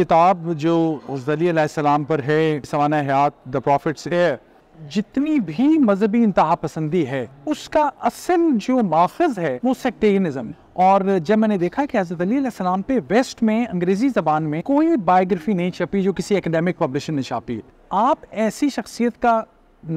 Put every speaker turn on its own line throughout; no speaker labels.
किताब जो सलाम पर है सवाना हयात द प्रॉफिट है जितनी भी मजहबी इंतहा पसंदी है उसका असल जो माखज है वो सेक्टेरियनिज्म और जब मैंने देखा कि हजरत अलीसम पे वेस्ट में अंग्रेजी जबान में कोई बायोग्राफी नहीं छपी जो किसी एकेडमिक पब्लिशर ने छापी आप ऐसी शख्सियत का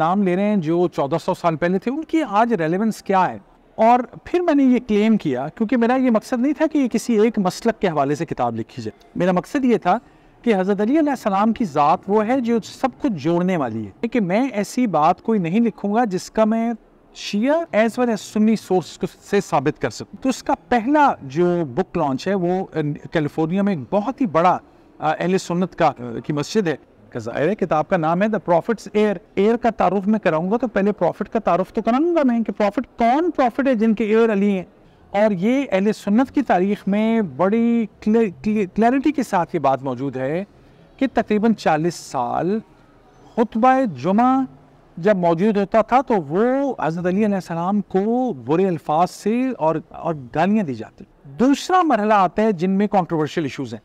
नाम ले रहे हैं जो 1400 साल पहले थे उनकी आज रेलेवेंस क्या है और फिर मैंने ये क्लेम किया क्योंकि मेरा ये मकसद नहीं था कि ये किसी एक मसलक के हवाले से किताब लिखी जाए मेरा मकसद ये था कि हज़रत अली सलाम की ज़ात वो है जो सब कुछ जोड़ने वाली है कि मैं ऐसी बात कोई नहीं लिखूँगा जिसका मैं Shia as well as Sunni source से साबित कर सकूँ तो उसका पहला जो बुक लॉन्च है वो कैलिफोर्निया में एक बहुत ही बड़ा अहल सुन्नत का की मस्जिद है किताब का नाम है द प्रॉफिट्स एयर एयर का तारुफ मैं कराऊंगा तो पहले प्रॉफिट का तारुफ तो कराऊंगा मैं कि प्रॉफिट कौन प्रॉफिट है जिनके एयर अली हैं और ये अहल सुन्नत की तारीख में बड़ी क्लैरिटी के साथ ये बात मौजूद है कि तकरीबन 40 साल खुतबा जुमा जब मौजूद होता था तो वो हज़रत अलीसम को बुरे अल्फाज से और और गालियाँ दी जाती दूसरा मरहला आता है जिनमें कॉन्ट्रोवर्शियल इशूज़ हैं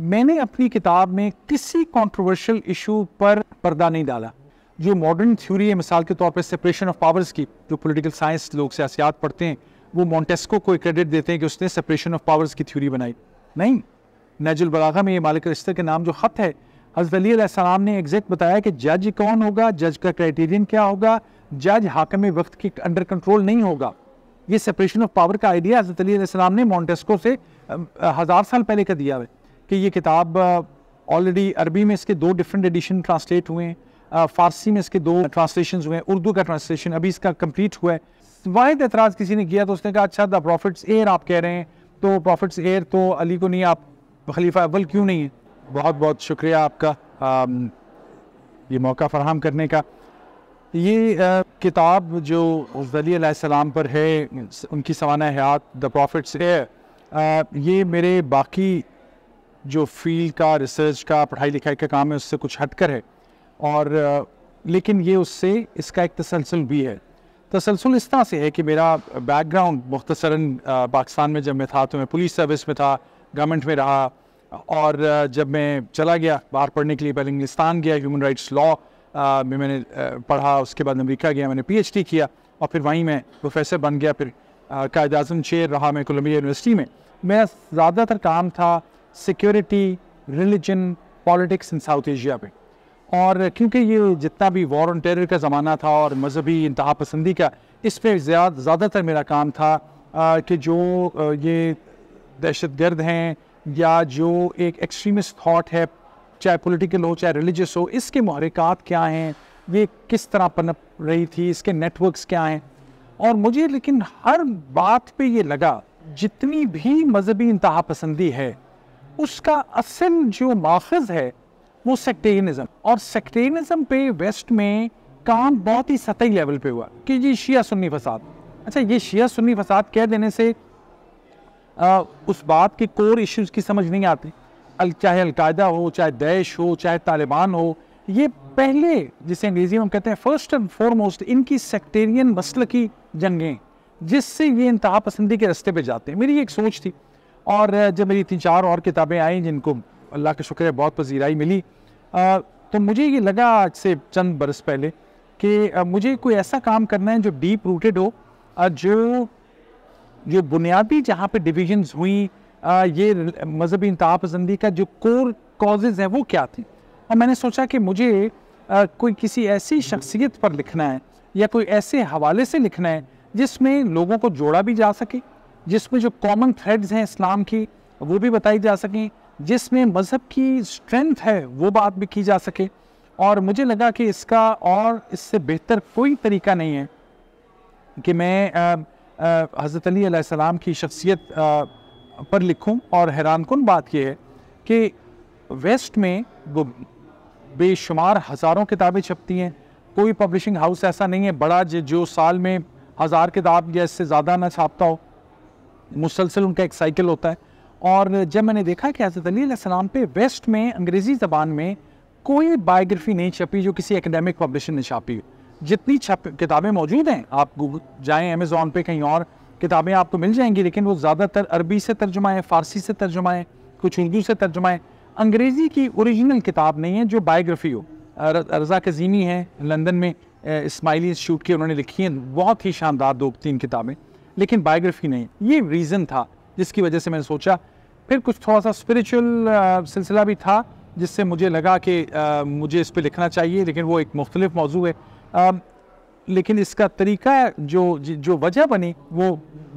मैंने अपनी किताब में किसी कंट्रोवर्शियल इशू पर पर्दा नहीं डाला जो मॉडर्न थ्योरी है मिसाल के तौर पर सेपरेशन ऑफ पावर्स की जो पॉलिटिकल साइंस लोग सियासियात पढ़ते हैं वो मॉन्टेस्को को क्रेडिट देते हैं कि उसने सेपरेशन ऑफ पावर्स की थ्योरी बनाई नहीं नजुल बलागा में ये मालिक रिश्ते के नाम जो ख़त है हजरत अली सलाम ने एग्जैक्ट बताया कि जज कौन होगा जज का क्राइटेरियन क्या होगा जज हाकम वक्त के अंडर कंट्रोल नहीं होगा ये सेपरेशन ऑफ पावर का आइडिया हजरत अली सलाम ने मॉन्टेस्को से हज़ार साल पहले का दिया है कि ये किताब ऑलरेडी अरबी में इसके दो डिफरेंट एडिशन ट्रांसलेट हुए हैं फ़ारसी में इसके दो ट्रांसलेशन हुए हैं उर्दू का ट्रांसलेशन अभी इसका कम्प्लीट हुआ है वाद एतराज़ किसी ने किया तो उसने कहा अच्छा द प्रॉफिट्स एयर आप कह रहे हैं तो प्रॉफिट्स एयर तो अली को नहीं आप खलीफा अव्वल क्यों नहीं है बहुत बहुत शुक्रिया आपका आ, ये मौका फराहम करने का ये आ, किताब जो सलाम पर है उनकी सवाना हयात द प्रॉफिट्स एयर ये मेरे बाकी जो फील्ड का रिसर्च का पढ़ाई लिखाई का काम है उससे कुछ हटकर है और लेकिन ये उससे इसका एक तसलसल भी है तसलसल इस तरह से है कि मेरा बैकग्राउंड मुख्तसरा पाकिस्तान में जब मैं था तो मैं पुलिस सर्विस में था गवर्नमेंट में रहा और जब मैं चला गया बाहर पढ़ने के लिए पहले इंग्लिस्तान गया ह्यूमन राइट्स लॉ में मैंने पढ़ा उसके बाद अमेरिका गया मैंने पीएचडी किया और फिर वहीं मैं प्रोफेसर बन गया फिर कायद अजम चेयर रहा मैं कोलम्बिया यूनिवर्सिटी में मेरा ज़्यादातर काम था security religion politics in South Asia पे और क्योंकि ये जितना भी वॉर ऑन टेरर का ज़माना था और मजहबी इंतहा पसंदी का इस पर ज़्यादातर मेरा काम था आ, कि जो आ, ये दहशत गर्द हैं या जो एक एक्सट्रीमिस्ट थाट है चाहे पोलिटिकल हो चाहे रिलीजस हो इसके महरक़ात क्या हैं ये किस तरह पनप रही थी इसके नेटवर्क्स क्या हैं और मुझे लेकिन हर बात पे ये लगा जितनी भी मजहबी इंतहा पसंदी है उसका असल जो माखज है वो सेक्टेरियनिज्म और सेक्टेरियनिज्म पे वेस्ट में काम बहुत ही सतही लेवल पे हुआ कि ये शिया सुन्नी फसाद अच्छा ये शिया सुन्नी फसाद कह देने से आ, उस बात के कोर इश्यूज की समझ नहीं आती अल चाहे अलकायदा हो चाहे दैश हो चाहे तालिबान हो ये पहले जिसे अंग्रेजी में हम कहते हैं फर्स्ट एंड फॉरमोस्ट इनकी सेक्टेरियन मसल की जंगें जिससे ये इंतहा पसंदी के रास्ते पे जाते हैं मेरी एक सोच थी और जब मेरी तीन चार और किताबें आई जिनको अल्लाह का शुक्र है बहुत पजीराई मिली आ, तो मुझे ये लगा आज से चंद बरस पहले कि मुझे कोई ऐसा काम करना है जो डीप रूटेड हो जो जो बुनियादी जहाँ पे डिविजन्स हुई ये मजहबी इंतहा पसंदी का जो कोर कॉजेज़ हैं वो क्या थे और मैंने सोचा कि मुझे कोई किसी ऐसी शख्सियत पर लिखना है या कोई ऐसे हवाले से लिखना है जिसमें लोगों को जोड़ा भी जा सके जिसमें जो कॉमन थ्रेड्स हैं इस्लाम की वो भी बताई जा सकें जिसमें मज़हब की स्ट्रेंथ है वो बात भी की जा सके और मुझे लगा कि इसका और इससे बेहतर कोई तरीका नहीं है कि मैं हज़रत अली सलाम की शख्सियत पर लिखूं और हैरान कन बात यह है कि वेस्ट में वो बेशुमार हज़ारों किताबें छपती हैं कोई पब्लिशिंग हाउस ऐसा नहीं है बड़ा जो साल में हज़ार किताब या इससे ज़्यादा ना छापता हो मुसलसल उनका एक साइकिल होता है और जब मैंने देखा कि हज़रत अली सलाम पे वेस्ट में अंग्रेज़ी ज़बान में कोई बायोग्राफी नहीं छपी जो किसी एकेडमिक पब्लिशर ने छापी जितनी छप किताबें मौजूद हैं आप गूगल जाएँ अमेज़ोन पे कहीं और किताबें आपको मिल जाएंगी लेकिन वो ज़्यादातर अरबी से तर्जुमा है फ़ारसी से तर्जुमा है कुछ उर्दू से तर्जुमा है अंग्रेज़ी की औरिजिनल किताब नहीं है जो बायोग्राफी हो रजा कजीमी है लंदन में इस्माइली शूट की उन्होंने लिखी हैं बहुत ही शानदार दो तीन किताबें लेकिन बायोग्राफी नहीं ये रीज़न था जिसकी वजह से मैंने सोचा फिर कुछ थोड़ा सा स्पिरिचुअल सिलसिला भी था जिससे मुझे लगा कि मुझे इस पर लिखना चाहिए लेकिन वो एक मुख्तलिफ मौजू है आ, लेकिन इसका तरीका जो जो वजह बनी वो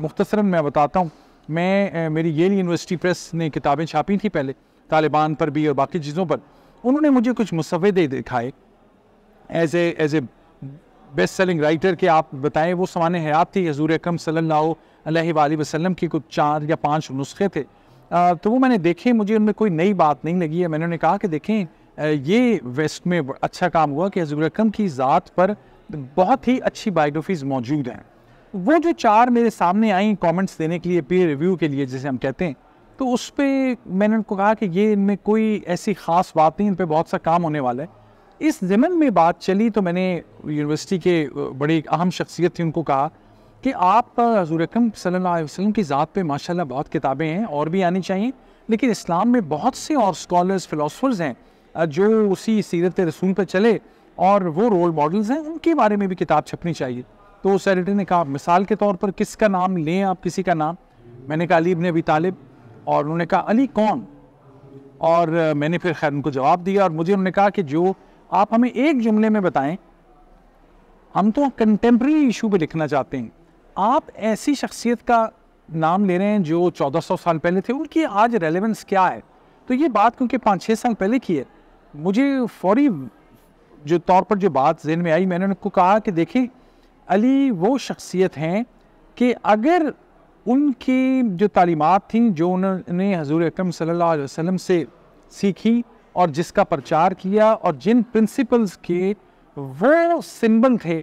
मुख्तसरा मैं बताता हूँ मैं मेरी येल यूनिवर्सिटी प्रेस ने किताबें छापी थी पहले तालिबान पर भी और बाकी चीज़ों पर उन्होंने मुझे कुछ मुसवदे दिखाए as a as a best selling writer के आप बताएं वो सामान हयात थी हजूर अकम सल्ला वसलम के कुछ चार या पाँच नुस्खे थे आ, तो वो मैंने देखे मुझे उनमें कोई नई बात नहीं लगी है मैंने उन्हें कहा कि देखें ये वेस्ट में अच्छा काम हुआ कि हजूर अकम की ज़ात पर बहुत ही अच्छी बायोग्राफीज़ मौजूद हैं वो जो चार मेरे सामने आई कमेंट्स देने के लिए पीयर रिव्यू के लिए जिसे हम कहते हैं तो उस पर मैंने उनको कहा कि ये इनमें कोई ऐसी ख़ास बात नहीं इन पर बहुत सा काम होने वाला है इस जमन में बात चली तो मैंने यूनिवर्सिटी के बड़े अहम शख्सियत थी उनको कहा कि आप हजूर अकम वसल्लम की ज़ात पे माशाल्लाह बहुत किताबें हैं और भी आनी चाहिए लेकिन इस्लाम में बहुत से और स्कॉलर्स फ़िलासफ़र्स हैं जो उसी सीरत रसूल पर चले और वो रोल मॉडल्स हैं उनके बारे में भी किताब छपनी चाहिए तो उस एडिटर ने कहा मिसाल के तौर पर किसका नाम लें आप किसी का नाम मैंने कहा अली इबन अबी तालिब और उन्होंने कहा अली कौन और मैंने फिर खैर उनको जवाब दिया और मुझे उन्होंने कहा कि जो आप हमें एक जुमले में बताएं हम तो कंटेम्प्रेरी इशू पे लिखना चाहते हैं आप ऐसी शख्सियत का नाम ले रहे हैं जो 1400 साल पहले थे उनकी आज रेलेवेंस क्या है तो ये बात क्योंकि पाँच छः साल पहले की है मुझे फौरी जो तौर पर जो बात जहन में आई मैंने उनको कहा कि देखें अली वो शख्सियत हैं कि अगर उनकी जो तालीमत थी जो उन्होंने हजूर अक्रम सल्ला वसम से सीखी और जिसका प्रचार किया और जिन प्रिंसिपल्स के वो सिंबल थे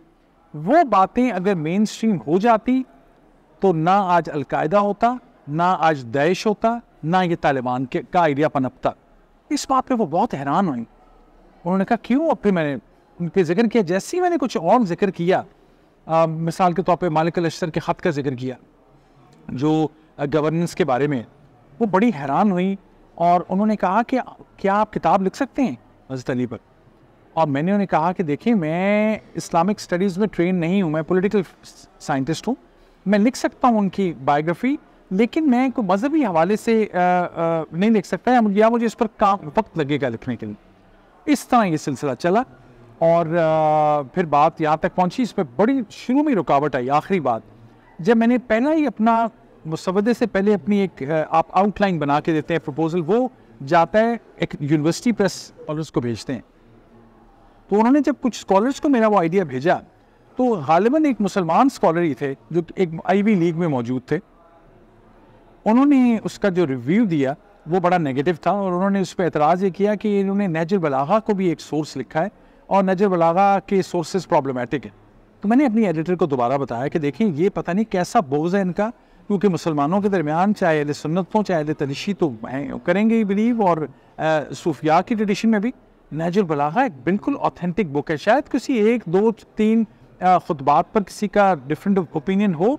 वो बातें अगर मेन स्ट्रीम हो जाती तो ना आज अलकायदा होता ना आज दाइश होता ना ये तालिबान के का आइडिया पनपता इस बात पे वो बहुत हैरान हुई उन्होंने कहा क्यों अब फिर मैंने उनके जिक्र किया जैसे ही मैंने कुछ और जिक्र किया आ, मिसाल के तौर पर मालिक अशतर के ख़त का जिक्र किया जो गवर्नेंस के बारे में वो बड़ी हैरान हुई और उन्होंने कहा कि क्या आप किताब लिख सकते हैं हजरत अली पर और मैंने उन्हें कहा कि देखिए मैं इस्लामिक स्टडीज़ में ट्रेन नहीं हूँ मैं पॉलिटिकल साइंटिस्ट हूँ मैं लिख सकता हूँ उनकी बायोग्राफी लेकिन मैं कोई मजहबी हवाले से आ, आ, नहीं लिख सकता या मुझे, या मुझे इस पर काम वक्त लगेगा लिखने के लिए इस तरह ये सिलसिला चला और आ, फिर बात यहाँ तक पहुँची इस पर बड़ी शुरू में रुकावट आई आखिरी बात जब मैंने पहला ही अपना मुसवदे से पहले अपनी एक आप आउटलाइन बना के देते हैं प्रपोजल वो जाता है एक यूनिवर्सिटी प्रेस और उसको भेजते हैं तो उन्होंने जब कुछ स्कॉलर्स को मेरा वो आइडिया भेजा तो गालिबा एक मुसलमान स्कॉलर ही थे जो एक आईवी लीग में मौजूद थे उन्होंने उसका जो रिव्यू दिया वो बड़ा नेगेटिव था और उन्होंने उस पर एतराज़ ये किया कि इन्होंने नजर बलागा को भी एक सोर्स लिखा है और नजर बलागा के सोर्सेज प्रॉब्लमेटिक है तो मैंने अपनी एडिटर को दोबारा बताया कि देखें ये पता नहीं कैसा बोझ है इनका क्योंकि मुसलमानों के दरमियान चाहे अहल सुन्नत हों चाहे अहल तनिशी तो हैं करेंगे ही बिलीव और सूफिया की ट्रेडिशन में भी नहजुल बलागा एक बिल्कुल ऑथेंटिक बुक है शायद किसी एक दो तीन खुतबात पर किसी का डिफरेंट ओपिनियन हो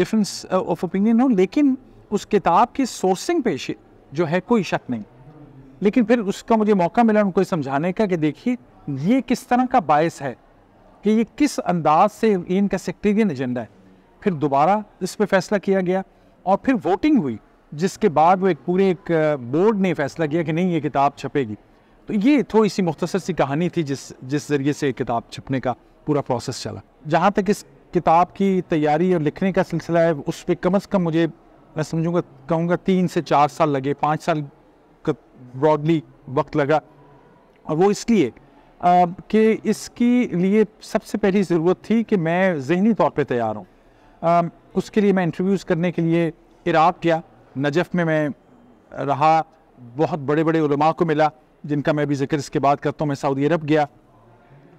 डिफरेंस ऑफ ओपिनियन हो लेकिन उस किताब की सोर्सिंग पे जो है कोई शक नहीं लेकिन फिर उसका मुझे मौका मिला उनको समझाने का कि देखिए ये किस तरह का बायस है कि ये किस अंदाज से इनका सेक्टेरियन एजेंडा है फिर दोबारा इस पर फैसला किया गया और फिर वोटिंग हुई जिसके बाद वो एक पूरे एक बोर्ड ने फैसला किया कि नहीं ये किताब छपेगी तो ये थोड़ी सी मुख्तर सी कहानी थी जिस जिस ज़रिए से किताब छपने का पूरा प्रोसेस चला जहाँ तक इस किताब की तैयारी और लिखने का सिलसिला है उस पर कम अज़ कम मुझे मैं समझूंगा कहूँगा तीन से चार साल लगे पाँच साल का ब्रॉडली वक्त लगा और वो इसलिए कि इसके लिए सबसे पहली ज़रूरत थी कि मैं जहनी तौर पर तैयार हूँ आ, um, उसके लिए मैं इंटरव्यूज़ करने के लिए इराक गया नजफ़ में मैं रहा बहुत बड़े बड़े उलमा को मिला जिनका मैं भी जिक्र इसके बाद करता हूँ मैं सऊदी अरब गया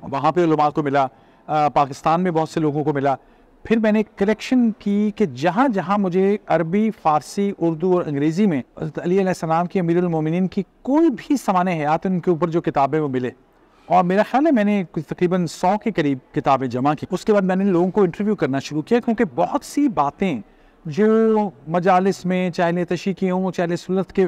वहाँ पे उलमा को मिला आ, पाकिस्तान में बहुत से लोगों को मिला फिर मैंने कलेक्शन की कि जहाँ जहाँ मुझे अरबी फ़ारसी उर्दू और अंग्रेज़ी में अली सलाम की अमीरमिन की कोई भी सामान हयात उनके ऊपर जो किताबें वो मिले और मेरा ख्याल है मैंने तकरीबन सौ के करीब किताबें जमा की उसके बाद मैंने लोगों को इंटरव्यू करना शुरू किया क्योंकि बहुत सी बातें जो मजालस में चाहे तशी की हों चाहे सुलत के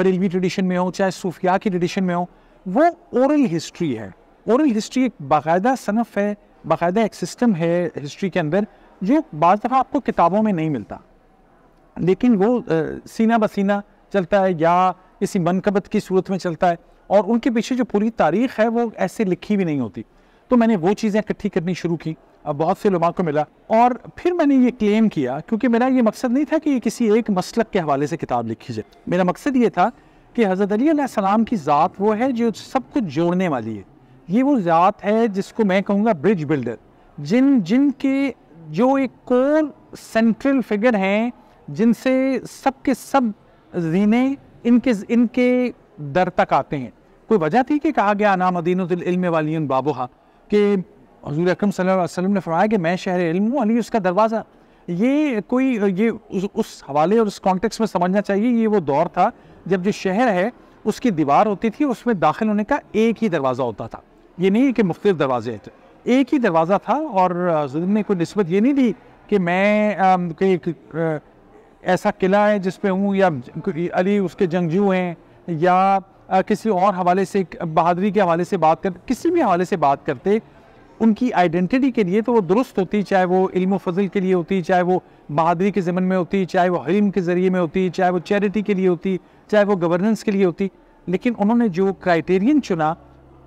बरेलवी ट्रेडिशन में हों चाहे सूफिया की ट्रेडिशन में हों वो औरल हिस्ट्री है औरल हिस्ट्री एक बाकायदा सनफ है बाकायदा एक सिस्टम है हिस्ट्री के अंदर जो बाज़ दफ़ा आपको किताबों में नहीं मिलता लेकिन वो आ, सीना बसीना चलता है या किसी मनकबत की सूरत में चलता है और उनके पीछे जो पूरी तारीख है वो ऐसे लिखी भी नहीं होती तो मैंने वो चीज़ें इकट्ठी करनी शुरू की अब बहुत से लोगों को मिला और फिर मैंने ये क्लेम किया क्योंकि मेरा ये मकसद नहीं था कि ये किसी एक मसलक के हवाले से किताब लिखी जाए मेरा मकसद ये था कि हज़रत अली सलाम की ज़ात वो है जो सब कुछ जोड़ने वाली है ये वो ज़ात है जिसको मैं कहूँगा ब्रिज बिल्डर जिन जिन के जो एक कोर सेंट्रल फिगर हैं जिनसे सब के सब जीने इनके इनके दर तक आते हैं कोई वजह थी कि कहा गया नाम अदीनतम वाली बाबुहा कि हजूर अक्रम वसल्लम ने फरमाया कि मैं शहर इल्म हूँ अली उसका दरवाज़ा ये कोई ये उस, उस हवाले और उस कॉन्टेक्स्ट में समझना चाहिए ये वो दौर था जब जो शहर है उसकी दीवार होती थी उसमें दाखिल होने का एक ही दरवाज़ा होता था ये नहीं कि मुख्त दरवाजे थे एक ही दरवाज़ा था और ने कोई नस्बत ये नहीं दी कि मैं कोई ऐसा किला है जिसपे हूँ या अली उसके जंगजू हैं या किसी और हवाले से बहादरी के हवाले से बात कर किसी भी हवाले से बात करते उनकी आइडेंटिटी के लिए तो वो दुरुस्त होती चाहे वो इल्म फजल के लिए होती चाहे वो बहादरी के ज़मन में होती चाहे वो हलम के ज़रिए में होती चाहे वो चैरिटी के लिए होती चाहे वो गवर्नेंस के लिए होती लेकिन उन्होंने जो क्राइटेरियन चुना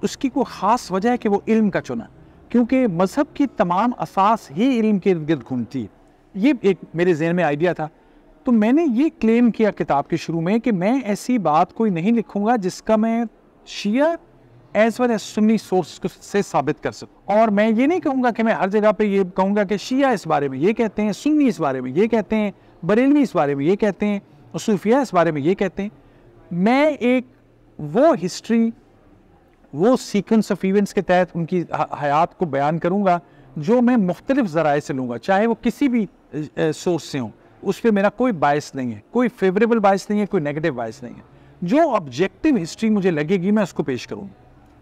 उसकी कोई ख़ास वजह है कि वो इल्म का चुना क्योंकि मज़हब की तमाम असास ही इल्म के इर्द गिर्द घूमती है ये एक मेरे जहन में आइडिया था तो मैंने ये क्लेम किया किताब के शुरू में कि मैं ऐसी बात कोई नहीं लिखूंगा जिसका मैं Shia as well as Sunni source से साबित कर सकूँ और मैं ये नहीं कहूँगा कि मैं हर जगह पे ये कहूँगा कि शिया इस बारे में ये कहते हैं सुन्नी इस बारे में ये कहते हैं बरेलवी इस बारे में ये कहते हैं और सूफिया इस बारे में ये कहते हैं मैं एक वो हिस्ट्री वो सीक्वेंस ऑफ इवेंट्स के तहत उनकी हयात को बयान करूँगा जो मैं मुख्तलिफ ज़राए से लूँगा चाहे वो किसी भी सोर्स से हों उस पर मेरा कोई बायस नहीं है कोई फेवरेबल बायस नहीं है कोई नेगेटिव बायस नहीं है जो ऑब्जेक्टिव हिस्ट्री मुझे लगेगी मैं उसको पेश करूँ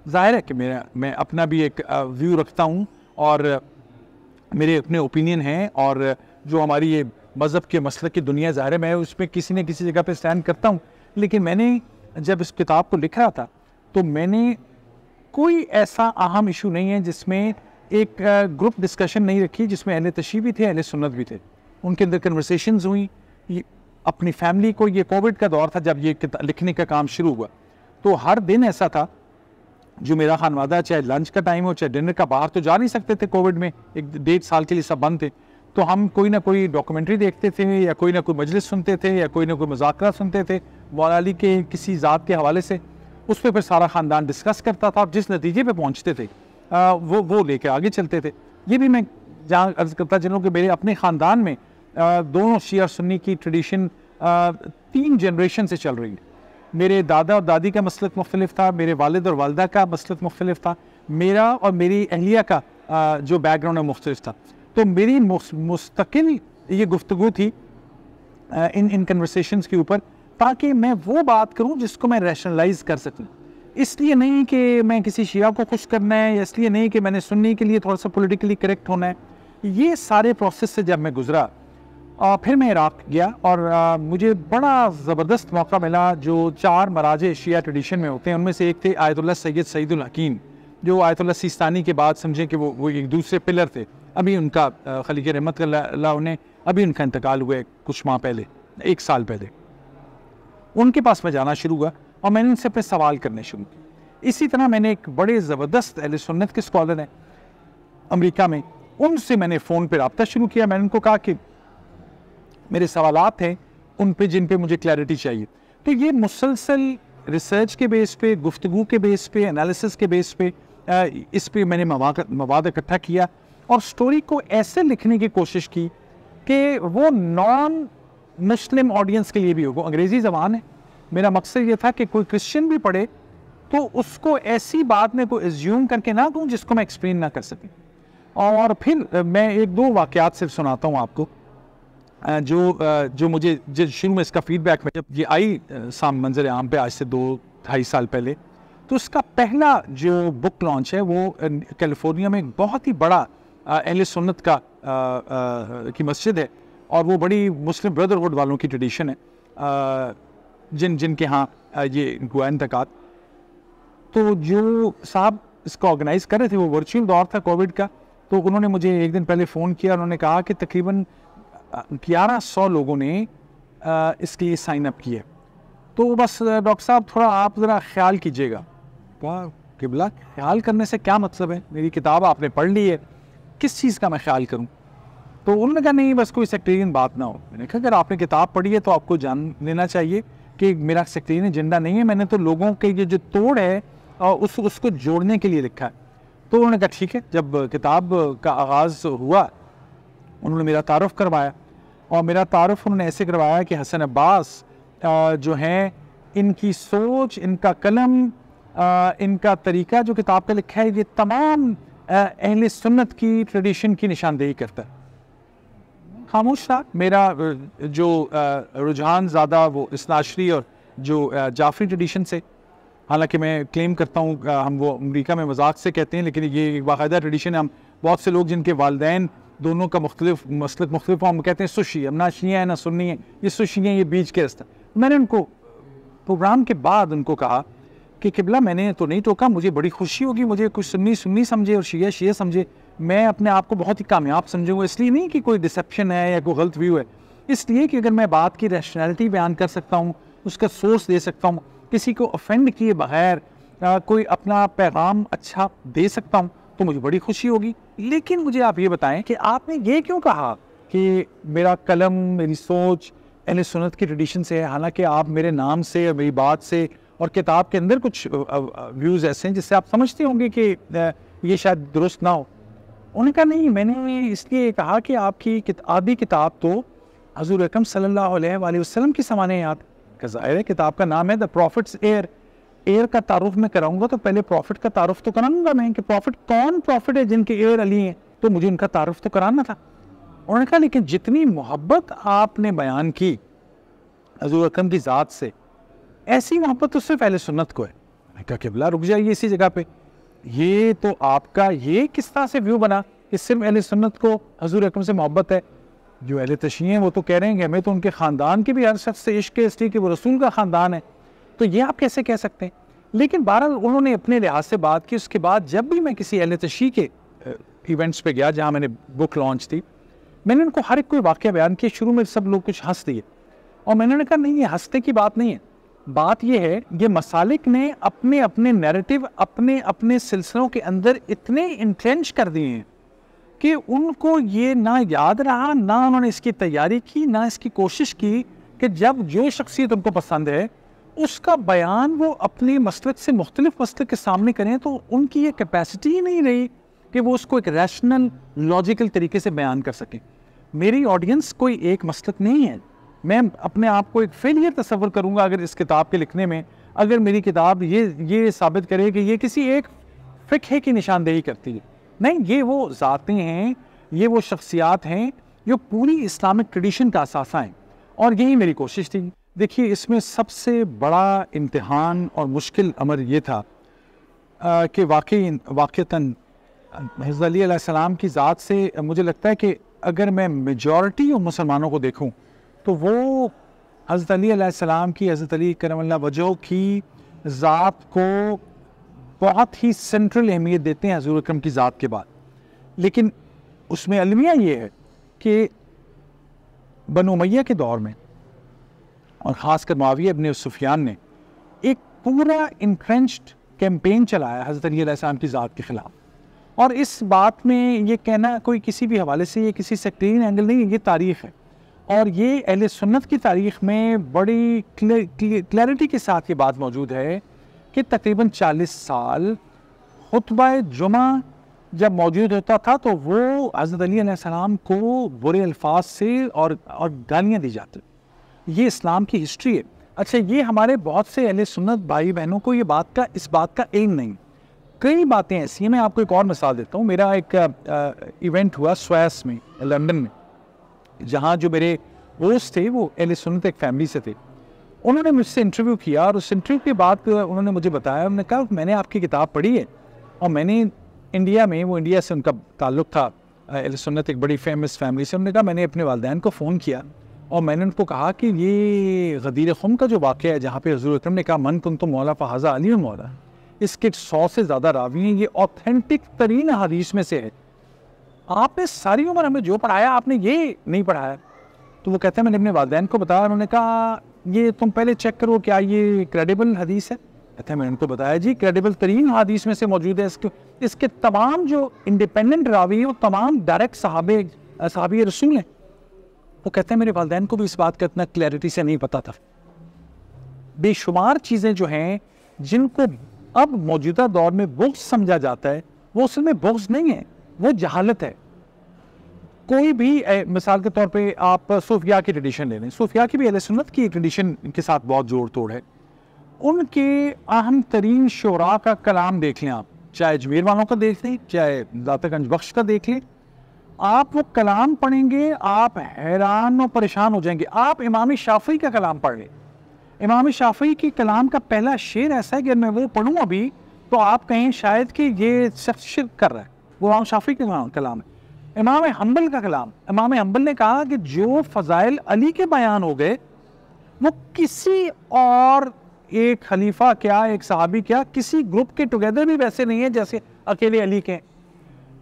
जाहिर है कि मेरा मैं अपना भी एक व्यू रखता हूँ और मेरे अपने ओपिनियन हैं और जो हमारी ये मज़हब के मसल की दुनिया ज़ाहिर है मैं उसमें किसी न किसी जगह पर स्टैंड करता हूँ लेकिन मैंने जब इस किताब को लिख रहा था तो मैंने कोई ऐसा अहम इशू नहीं है जिसमें एक ग्रुप डिस्कशन नहीं रखी जिसमें अहले तशी भी थे अहले सुन्नत भी थे उनके अंदर कन्वर्सेशन हुई अपनी फैमिली को ये कोविड का दौर था जब ये लिखने का काम शुरू हुआ तो हर दिन ऐसा था जो मेरा खानवादा चाहे लंच का टाइम हो चाहे डिनर का बाहर तो जा नहीं सकते थे कोविड में एक डेढ़ साल के लिए सब बंद थे तो हम कोई ना कोई डॉक्यूमेंट्री देखते थे या कोई ना कोई मजलिस सुनते थे या कोई ना कोई मजाक सुनते थे मौला के किसी ज़ात के हवाले से उस पर फिर सारा ख़ानदान डिस्कस करता था और जिस नतीजे पर पहुँचते थे आ, वो वो लेकर आगे चलते थे ये भी मैं जहाँ अर्ज़ करता चलूँ कि मेरे अपने ख़ानदान में दोनों शिया सुन्नी की ट्रेडिशन तीन जनरेशन से चल रही है मेरे दादा और दादी का मसलक मुख्तलिफ था मेरे वालद और वालदा का मसलक मुख्तलिफ था मेरा और मेरी अहलिया का जो बैकग्राउंड है मुख्तलिफ था तो मेरी मुस्तकिल ये गुफ्तु थी इन इन कन्वर्सेशन के ऊपर ताकि मैं वो बात करूँ जिसको मैं रैशनलाइज कर सकूँ इसलिए नहीं कि मैं किसी शिया को खुश करना है या इसलिए नहीं कि मैंने सुनने के लिए थोड़ा सा पोलिटिकली करेक्ट होना है ये सारे प्रोसेस से जब मैं गुजरा आ, फिर मैं इराक़ गया और आ, मुझे बड़ा ज़बरदस्त मौका मिला जो चार मराज एशिया ट्रेडिशन में होते हैं उनमें से एक थे आयतुल्ला सैद सईदुल हकीम जो आयतुल्ला सिस्तानी के बाद समझे कि वो वो एक दूसरे पिलर थे अभी उनका खलीक रहमत उन्हें अभी उनका इंतकाल हुआ कुछ माह पहले एक साल पहले उनके पास मैं जाना शुरू हुआ और मैंने उनसे अपने सवाल करने शुरू किए इसी तरह मैंने एक बड़े ज़बरदस्त अहल सुन्नत के स्कॉलर हैं अमेरिका में उनसे मैंने फ़ोन पर रबता शुरू किया मैंने उनको कहा कि मेरे सवाल हैं उन पे जिन पे मुझे क्लैरिटी चाहिए तो ये मुसलसल रिसर्च के बेस पे गुफ्तु के बेस पे एनालिसिस के बेस पे इस पर मैंने मवाद इकट्ठा किया और स्टोरी को ऐसे लिखने की कोशिश की कि वो नॉन मुस्लिम ऑडियंस के लिए भी हो वो अंग्रेज़ी ज़बान है मेरा मकसद ये था कि कोई क्रिश्चियन भी पढ़े तो उसको ऐसी बात में कोई एज्यूम करके ना दूँ जिसको मैं एक्सप्लेन ना कर सकूँ और फिर मैं एक दो वाक़ सिर्फ सुनाता हूँ आपको जो जो मुझे जिस शुरू में इसका फीडबैक में जब ये आई साम मंजर आम पे आज से दो ढाई साल पहले तो इसका पहला जो बुक लॉन्च है वो कैलिफोर्निया में एक बहुत ही बड़ा अहल सुन्नत का आ, आ, की मस्जिद है और वो बड़ी मुस्लिम ब्रदरहुड वालों की ट्रेडिशन है आ, जिन जिनके यहाँ ये गुआ तकात तो जो साहब इसको ऑर्गेनाइज़ कर रहे थे वो वर्चुअल दौर था कोविड का तो उन्होंने मुझे एक दिन पहले फ़ोन किया उन्होंने कहा कि तकरीबन ग्यारह सौ लोगों ने इसके लिए साइन अप किए तो बस डॉक्टर साहब थोड़ा आप ज़रा ख्याल कीजिएगा किबला ख्याल करने से क्या मतलब है मेरी किताब आपने पढ़ ली है किस चीज़ का मैं ख्याल करूँ तो उन्होंने कहा नहीं बस कोई सेक्टेरियन बात ना हो मैंने कहा अगर आपने किताब पढ़ी है तो आपको जान लेना चाहिए कि मेरा सेक्टेरियन एजेंडा नहीं है मैंने तो लोगों के ये जो तोड़ है उस उसको जोड़ने के लिए लिखा है तो उन्होंने कहा ठीक है जब किताब का आगाज़ हुआ उन्होंने मेरा तारफ़ करवाया और मेरा तारफ़ उन्होंने ऐसे करवाया कि हसन अब्बास जो हैं इनकी सोच इनका कलम इनका तरीका जो किताब पर लिखा है ये तमाम अहल सुन्नत की ट्रेडिशन की निशानदेही करता है खामोश रहा मेरा जो रुझान ज़्यादा वो इसनाशरी और जो जाफरी ट्रेडिशन से हालांकि मैं क्लेम करता हूँ हम वो अमेरिका में मजाक से कहते हैं लेकिन ये एक बाकायदा ट्रेडिशन है हम बहुत से लोग जिनके वालदेन दोनों का मुख्तलिफ मसलक मुख्तलिफ हम कहते हैं सुशी अब ना शिया है ना सुननी है ये सुशी है ये बीच के रस्ता मैंने उनको प्रोग्राम के बाद उनको कहा कि किबला मैंने तो नहीं टोका मुझे बड़ी खुशी होगी मुझे कुछ सुननी सुननी समझे और शिया शिया समझे मैं अपने आप को बहुत ही कामयाब समझूंगा इसलिए नहीं कि कोई डिसेप्शन है या कोई गलत व्यू है इसलिए कि अगर मैं बात की रैशनैलिटी बयान कर सकता हूँ उसका सोर्स दे सकता हूँ किसी को ऑफेंड किए बगैर कोई अपना पैगाम अच्छा दे सकता हूँ तो मुझे बड़ी खुशी होगी लेकिन मुझे आप ये बताएं कि आपने ये क्यों कहा कि मेरा कलम मेरी सोच अहल सुनत की ट्रेडिशन से है हालांकि आप मेरे नाम से और मेरी बात से और किताब के अंदर कुछ व्यूज़ ऐसे हैं जिससे आप समझते होंगे कि ये शायद दुरुस्त ना हो उन्होंने कहा नहीं मैंने इसलिए कहा कि आपकी कित, आधी किताब तो हजूर अकम सल्ला वसलम की समान याद का ज़ाहिर है किताब का नाम है द प्रॉफिट्स एयर एयर का तारुफ मैं कराऊंगा तो पहले प्रॉफिट का तारुफ तो कराऊंगा मैं कि प्रॉफिट कौन प्रॉफिट है जिनके एयर अली हैं तो मुझे उनका तारुफ तो कराना था उन्होंने कहा लेकिन जितनी मोहब्बत आपने बयान की हजूर अकम की ज़ात से ऐसी मोहब्बत तो सिर्फ पहले सुन्नत को है मैंने कहा किबला रुक जाइए इसी जगह पे ये तो आपका ये किस तरह से व्यू बना कि सिर्फ अहल सुन्नत को हजूर अकम से मोहब्बत है जो अहल तशी हैं वो तो कह रहे हैं कि हमें तो उनके ख़ानदान के भी हर शख्स से इश्क है इसलिए कि वो रसूल का ख़ानदान है तो ये आप कैसे कह सकते हैं लेकिन बहरहाल उन्होंने अपने लिहाज से बात की उसके बाद जब भी मैं किसी एल तशी के इवेंट्स पे गया जहाँ मैंने बुक लॉन्च थी मैंने उनको हर एक कोई वाक्य बयान किया शुरू में सब लोग कुछ हंस दिए और मैंने कहा नहीं ये हंसने की बात नहीं है बात यह है ये मसालिक ने अपने अपने नैरेटिव अपने अपने सिलसिलों के अंदर इतने इंट्रेंच कर दिए हैं कि उनको ये ना याद रहा ना उन्होंने इसकी तैयारी की ना इसकी कोशिश की कि जब जो शख्सियत उनको पसंद है उसका बयान वो अपने मसलक से मुख्तलिफ मसल के सामने करें तो उनकी ये कैपेसिटी ही नहीं रही कि वो उसको एक रैशनल लॉजिकल तरीके से बयान कर सकें मेरी ऑडियंस कोई एक मसलक नहीं है मैं अपने आप को एक फेलियर तस्वर करूँगा अगर इस किताब के लिखने में अगर मेरी किताब ये ये साबित करे कि ये किसी एक फ़िके की निशानदेही करती है नहीं ये वो ज़ातें हैं ये वो शख्सियात हैं जो पूरी इस्लामिक ट्रेडिशन का असासा हैं और यही मेरी कोशिश थी देखिए इसमें सबसे बड़ा इम्तहान और मुश्किल अमर ये था कि वाकई वाक़ता हज़रत की ज़ात से मुझे लगता है कि अगर मैं मेजॉरिटी मुसलमानों को देखूं तो वो हज़रत सलाम की हज़रत अली करम वजह की ज़ात को बहुत ही सेंट्रल अहमियत देते हैं हजूर अक्रम की ज़ात के बाद लेकिन उसमें अलमिया ये है कि बनोमैया के दौर में और ख़ासकर माविया अबन सुफियान ने एक पूरा इंट्रेंच्ड कैंपेन चलाया हज़रत अलीसम की ज़ात के ख़िलाफ़ और इस बात में ये कहना कोई किसी भी हवाले से ये किसी सेक्टेरियन एंगल नहीं है ये तारीख़ है और ये अहल सुन्नत की तारीख़ में बड़ी क्लैरिटी के साथ ये बात मौजूद है कि तकरीबन 40 साल खुतब जुमा जब मौजूद होता था तो वो हज़रत अली सलाम को बुरे अल्फाज से और और गालियाँ दी जाती ये इस्लाम की हिस्ट्री है अच्छा ये हमारे बहुत से अहले सुन्नत भाई बहनों को ये बात का इस बात का एम नहीं कई बातें ऐसी हैं मैं आपको एक और मिसाल देता हूँ मेरा एक आ, आ, इवेंट हुआ स्वैस में लंदन में जहाँ जो मेरे दोस्त थे वो अहले सुन्नत एक फैमिली से थे उन्होंने मुझसे इंटरव्यू किया और उस इंटरव्यू के बाद उन्होंने मुझे बताया उन्होंने कहा मैंने आपकी किताब पढ़ी है और मैंने इंडिया में वो इंडिया से उनका ताल्लुक़ था अहले सुन्नत एक बड़ी फेमस फैमिली से उन्होंने कहा मैंने अपने वालदेन को फ़ोन किया और मैंने उनको कहा कि ये गदीर खुम का जो वाक़ है जहाँ पे हजूर अक्रम ने कहा मन कुन तो मौला फ़ाजा अली मौला इसके सौ से ज़्यादा रावी हैं ये ऑथेंटिक तरीन हदीस में से है आपने सारी उम्र हमें जो पढ़ाया आपने ये नहीं पढ़ाया तो वो कहते हैं मैंने अपने वालदेन को बताया उन्होंने कहा ये तुम पहले चेक करो क्या ये क्रेडिबल हदीस है कहते हैं मैंने उनको बताया जी क्रेडिबल तरीन हदीस में से मौजूद है इसके इसके तमाम जो इंडिपेंडेंट रावी हैं वो तमाम डायरेक्ट सहाबे सहाबी रसूल हैं वो कहते हैं मेरे वालदेन को भी इस बात का इतना क्लैरिटी से नहीं पता था बेशुमार चीज़ें जो हैं जिनको अब मौजूदा दौर में बुक्स समझा जाता है वो असल में बुक्स नहीं है वो जहालत है कोई भी ए, मिसाल के तौर पे आप सूफिया की ट्रेडिशन ले लें सूफिया की भी अल सुन्नत की ट्रेडिशन के साथ बहुत जोड़ तोड़ है उनके अहम तरीन शुरा का कलाम देख लें आप चाहे अजमेर वालों का देख लें चाहे दातागंज बख्श का देख लें आप वो कलाम पढ़ेंगे आप हैरान और परेशान हो जाएंगे आप इमाम शाफी का कलाम पढ़ लें इमाम शाफी के कलाम का पहला शेर ऐसा है कि मैं वो पढ़ूँ अभी तो आप कहें शायद कि ये शख्स शिरक कर रहा है वो इमाम शाफी का कलाम है इमाम हम्बल का कलाम इमाम हम्बल ने कहा कि जो फ़ज़ाइल अली के बयान हो गए वो किसी और एक खलीफा क्या एक सहाबी क्या किसी ग्रुप के टुगेदर भी वैसे नहीं है जैसे अकेले अली के हैं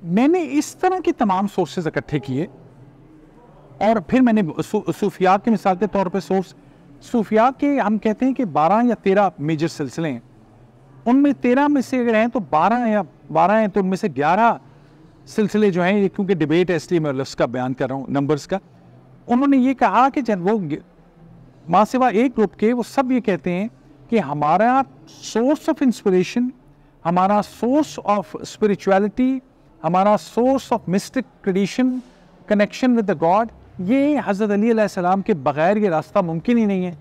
मैंने इस तरह के तमाम सोर्सेज इकट्ठे किए और फिर मैंने सूफिया के मिसाल के तौर पर सोर्स सूफिया के हम कहते हैं कि बारह या तेरह मेजर सिलसिले हैं उनमें तेरह में से अगर हैं तो बारह या बारह हैं तो उनमें से ग्यारह सिलसिले जो हैं ये क्योंकि डिबेट है इसलिए मैं लफ्स का बयान कर रहा हूँ नंबर्स का उन्होंने ये कहा कि जब वो माँ सिवा एक ग्रुप के वो सब ये कहते हैं कि हमारा सोर्स ऑफ इंस्पिरेशन हमारा सोर्स ऑफ स्पिरिचुअलिटी हमारा source of mystic tradition connection with the God ये हज़रत अली सलाम के बग़ैर ये रास्ता मुमकिन ही नहीं है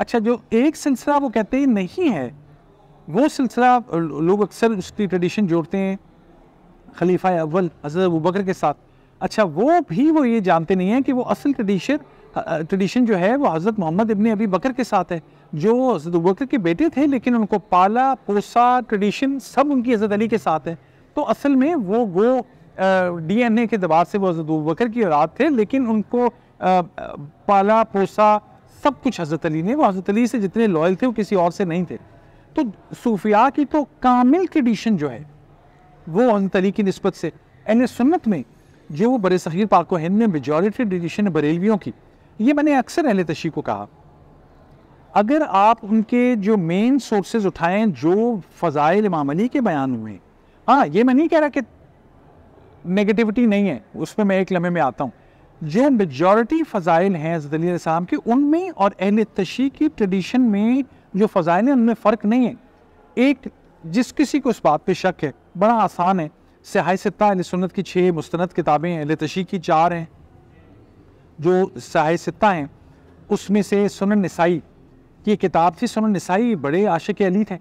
अच्छा जो एक सिलसिला वो कहते हैं नहीं है वो सिलसिला लोग अक्सर उसकी ट्रेडिशन जोड़ते हैं खलीफा अव्वल हज़रत अबू बकर के साथ अच्छा वो भी वो ये जानते नहीं हैं कि वो असल ट्रेडिशन ट्रेडिशन जो है वो हज़रत मोहम्मद इबन अबी बकर के साथ है जो हज़रत बकर के बेटे थे लेकिन उनको पाला पोसा ट्रेडिशन सब उनकी हज़रत अली के साथ है तो असल में वो वो डीएनए के दबाव से वो बकर की औलाद थे लेकिन उनको आ, पाला पोसा सब कुछ हज़रत अली ने वो हज़रत अली से जितने लॉयल थे वो किसी और से नहीं थे तो सूफिया की तो कामिल ट्रेडिशन जो है वो हज़रत अली की नस्बत से एन सुन्नत में जो वो बड़े सही पाक हिंद में मेजॉरिटी ट्रेडिशन बरेलवियों की ये मैंने अक्सर अहल तशी को कहा अगर आप उनके जो मेन सोर्सेज उठाएं जो फ़ज़ाइल इमाम अली के बयान हुए हाँ ये मैं नहीं कह रहा कि नेगेटिविटी नहीं है उस पर मैं एक लम्हे में आता हूँ जो मेजॉरिटी फ़जाइल हैं हज़रत अली के उनमें और अहल तशी की ट्रेडिशन में जो फ़जाइल हैं उनमें फ़र्क नहीं है एक जिस किसी को इस बात पे शक है बड़ा आसान है सहाय सत्ता सुन्नत की छः मुस्त किताबें अहल तशी की चार हैं जो सहाय सत्ता हैं उसमें से सुन नसाई की किताब थी सुन नसाई बड़े आशिक अली थे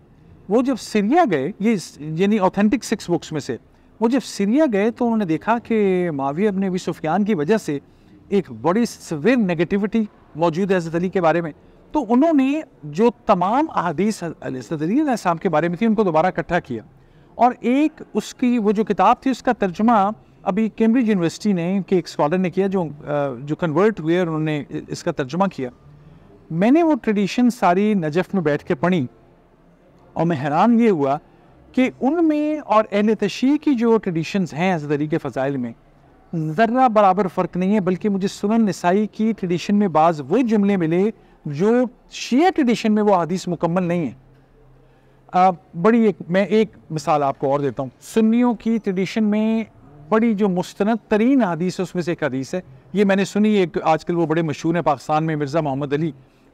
वो जब सीरिया गए ये यानी ऑथेंटिक सिक्स बुक्स में से वो जब सीरिया गए तो उन्होंने देखा कि मावी अपने अभी की वजह से एक बड़ी सवेर नेगेटिविटी मौजूद है हजरत अली के बारे में तो उन्होंने जो तमाम अदीस हजरत के बारे में थी उनको दोबारा इकट्ठा किया और एक उसकी वो जो किताब थी उसका तर्जमा अभी कैम्ब्रिज यूनिवर्सिटी ने के एक स्कॉलर ने किया जो जो कन्वर्ट हुए और उन्होंने इसका तर्जमा किया मैंने वो ट्रेडिशन सारी नजफ़ में बैठ के पढ़ी और मैं हैरान ये हुआ कि उनमें और अहल तशी की जो ट्रेडिशंस हैं हजरत के फ़जाइल में ज़र्रा बराबर फ़र्क नहीं है बल्कि मुझे सुनन नसाई की ट्रेडिशन में बाज़ वो जुमले मिले जो शिया ट्रेडिशन में वो हदीस मुकम्मल नहीं है आ, बड़ी एक मैं एक मिसाल आपको और देता हूँ सुन्नियों की ट्रेडिशन में बड़ी जो मुस्तनद तरीन हदीस है उसमें से एक हदीस है ये मैंने सुनी एक आजकल वो बड़े मशहूर हैं पाकिस्तान में मिर्ज़ा मोहम्मद अली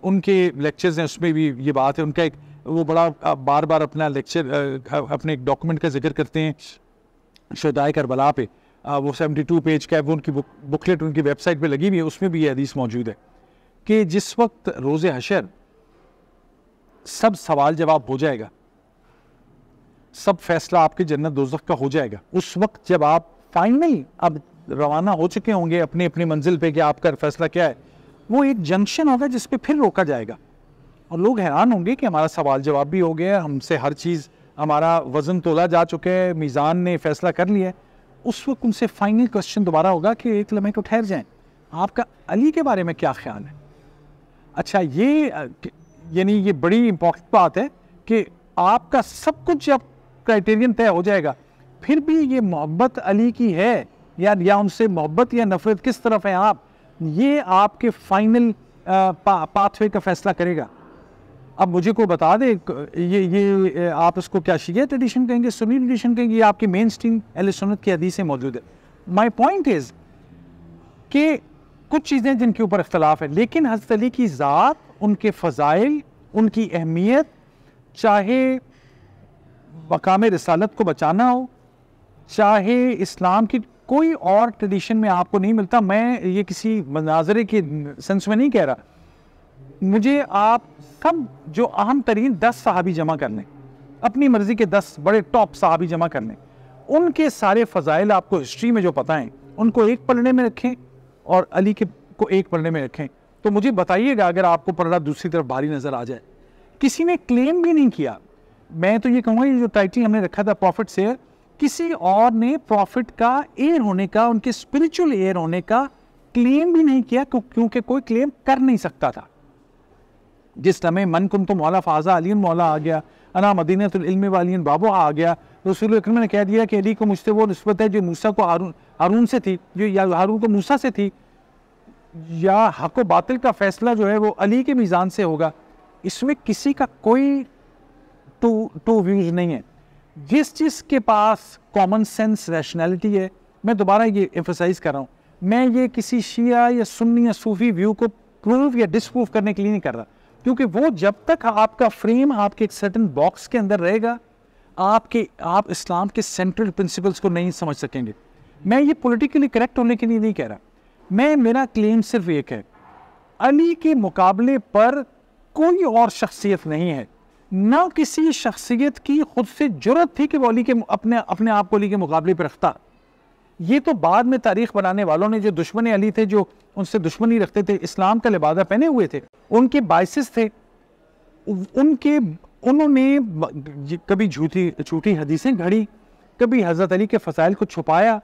उनके लेक्चर्स हैं उसमें भी ये बात है उनका एक वो बड़ा बार बार अपना लेक्चर अपने एक डॉक्यूमेंट का जिक्र करते हैं शदाय करबला पे वो सेवेंटी टू पेज का वो उनकी बुक बुकलेट उनकी वेबसाइट पे लगी हुई है उसमें भी ये हदीस मौजूद है कि जिस वक्त रोज़ हशर सब सवाल जवाब हो जाएगा सब फैसला आपके जन्नत दोजख का हो जाएगा उस वक्त जब आप फाइनल अब रवाना हो चुके होंगे अपने अपनी मंजिल पे कि आपका फैसला क्या है वो एक जंक्शन होगा जिस पे फिर रोका जाएगा और लोग हैरान होंगे कि हमारा सवाल जवाब भी हो गया हमसे हर चीज़ हमारा वज़न तोला जा चुका है मीज़ान ने फैसला कर लिया है उस वक्त उनसे फाइनल क्वेश्चन दोबारा होगा कि एक लम्हे को ठहर जाएं आपका अली के बारे में क्या ख्याल है अच्छा ये यानी ये बड़ी इम्पोर्टेंट बात है कि आपका सब कुछ जब क्राइटेरियन तय हो जाएगा फिर भी ये मोहब्बत अली की है या या उनसे मोहब्बत या नफरत किस तरफ है आप ये आपके फाइनल पाथवे का फैसला करेगा अब मुझे को बता दे ये ये आप इसको क्या शीया ट्रेडिशन कहेंगे सुनील ट्रेडिशन कहेंगे ये आपकी मेन स्ट्रीम अल सुनत की हदीसें मौजूद है माई पॉइंट इज़ कि कुछ चीज़ें जिनके ऊपर अख्तलाफ है लेकिन हजरत अली की ज़ात उनके फ़जाइल उनकी अहमियत चाहे मकाम रसालत को बचाना हो चाहे इस्लाम की कोई और ट्रेडिशन में आपको नहीं मिलता मैं ये किसी मनाजरे के सेंस में नहीं कह रहा मुझे आप सब जो अहम तरीन दस सहाबी जमा करने अपनी मर्ज़ी के दस बड़े टॉप सहाबी जमा करने उनके सारे फ़जाइल आपको हिस्ट्री में जो पता हैं उनको एक पढ़ने में रखें और अली के को एक पढ़ने में रखें तो मुझे बताइएगा अगर आपको पलड़ा दूसरी तरफ भारी नज़र आ जाए किसी ने क्लेम भी नहीं किया मैं तो ये कहूँगा ये जो टाइटल हमने रखा था प्रॉफिट शेयर किसी और ने प्रॉफिट का एयर होने का उनके स्पिरिचुअल एयर होने का क्लेम भी नहीं किया क्योंकि कोई क्लेम कर नहीं सकता था जिस समय मन कुम तो मौला फ़ाज़ा अली मौला आ गया अना मदीनतम वाली बाबा आ गया रसूल अकरम ने कह दिया कि अली को मुझसे वो नस्बत है जो मूसा को हारून हारून से थी जो या हारून को मूसा से थी या हक व बातिल का फ़ैसला जो है वो अली के मीज़ान से होगा इसमें किसी का कोई टू टू व्यूज़ नहीं है जिस चीज़ के पास कॉमन सेंस रैशनैलिटी है मैं दोबारा ये एम्फोसाइज़ कर रहा हूँ मैं ये किसी शिया या सुन्नी या सूफ़ी व्यू को प्रूव या डिसप्रूव करने के लिए नहीं कर रहा क्योंकि वो जब तक आपका फ्रेम आपके एक सर्टन बॉक्स के अंदर रहेगा आपके आप इस्लाम के सेंट्रल प्रिंसिपल्स को नहीं समझ सकेंगे मैं ये पॉलिटिकली करेक्ट होने के लिए नहीं कह रहा मैं मेरा क्लेम सिर्फ एक है अली के मुकाबले पर कोई और शख्सियत नहीं है ना किसी शख्सियत की खुद से जरूरत थी कि वो अली के अपने अपने आप को अली के मुकाबले पर रखता ये तो बाद में तारीख बनाने वालों ने जो दुश्मन अली थे जो उनसे दुश्मनी रखते थे इस्लाम का लिबादा पहने हुए थे उनके बाइसिस थे उनके उन्होंने कभी झूठी झूठी हदीसें घड़ी कभी हज़रत अली के फ़साइल को छुपाया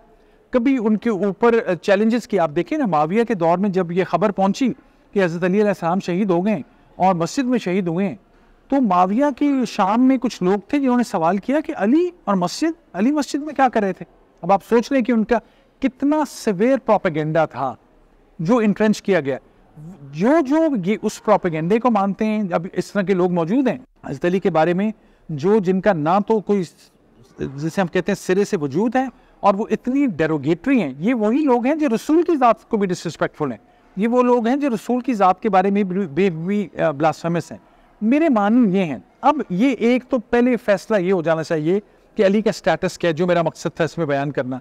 कभी उनके ऊपर चैलेंजेस की आप देखें ना माविया के दौर में जब ये खबर पहुंची कि हज़रत अली सलाम शहीद हो गए और मस्जिद में शहीद हुए तो माविया की शाम में कुछ लोग थे जिन्होंने सवाल किया कि अली और मस्जिद अली मस्जिद में क्या कर रहे थे अब आप सोच रहे कि उनका कितना सवेर प्रोपेगेंडा था जो इंट्रेंच किया गया जो जो ये उस प्रोपेगेंडे को मानते हैं अब इस तरह के लोग मौजूद हैं हजरत अली के बारे में जो जिनका ना तो कोई जिसे हम कहते हैं सिरे से वजूद है और वो इतनी डेरोगेटरी हैं ये वही लोग हैं जो रसूल की ज़ात को भी डिसरिस्पेक्टफुल हैं ये वो लोग हैं जो रसूल की ज़ात के बारे में बेबी भी हैं मेरे मानन ये हैं अब ये एक तो पहले फैसला ये हो जाना चाहिए कि अली का स्टेटस क्या है जो मेरा मकसद था इसमें बयान करना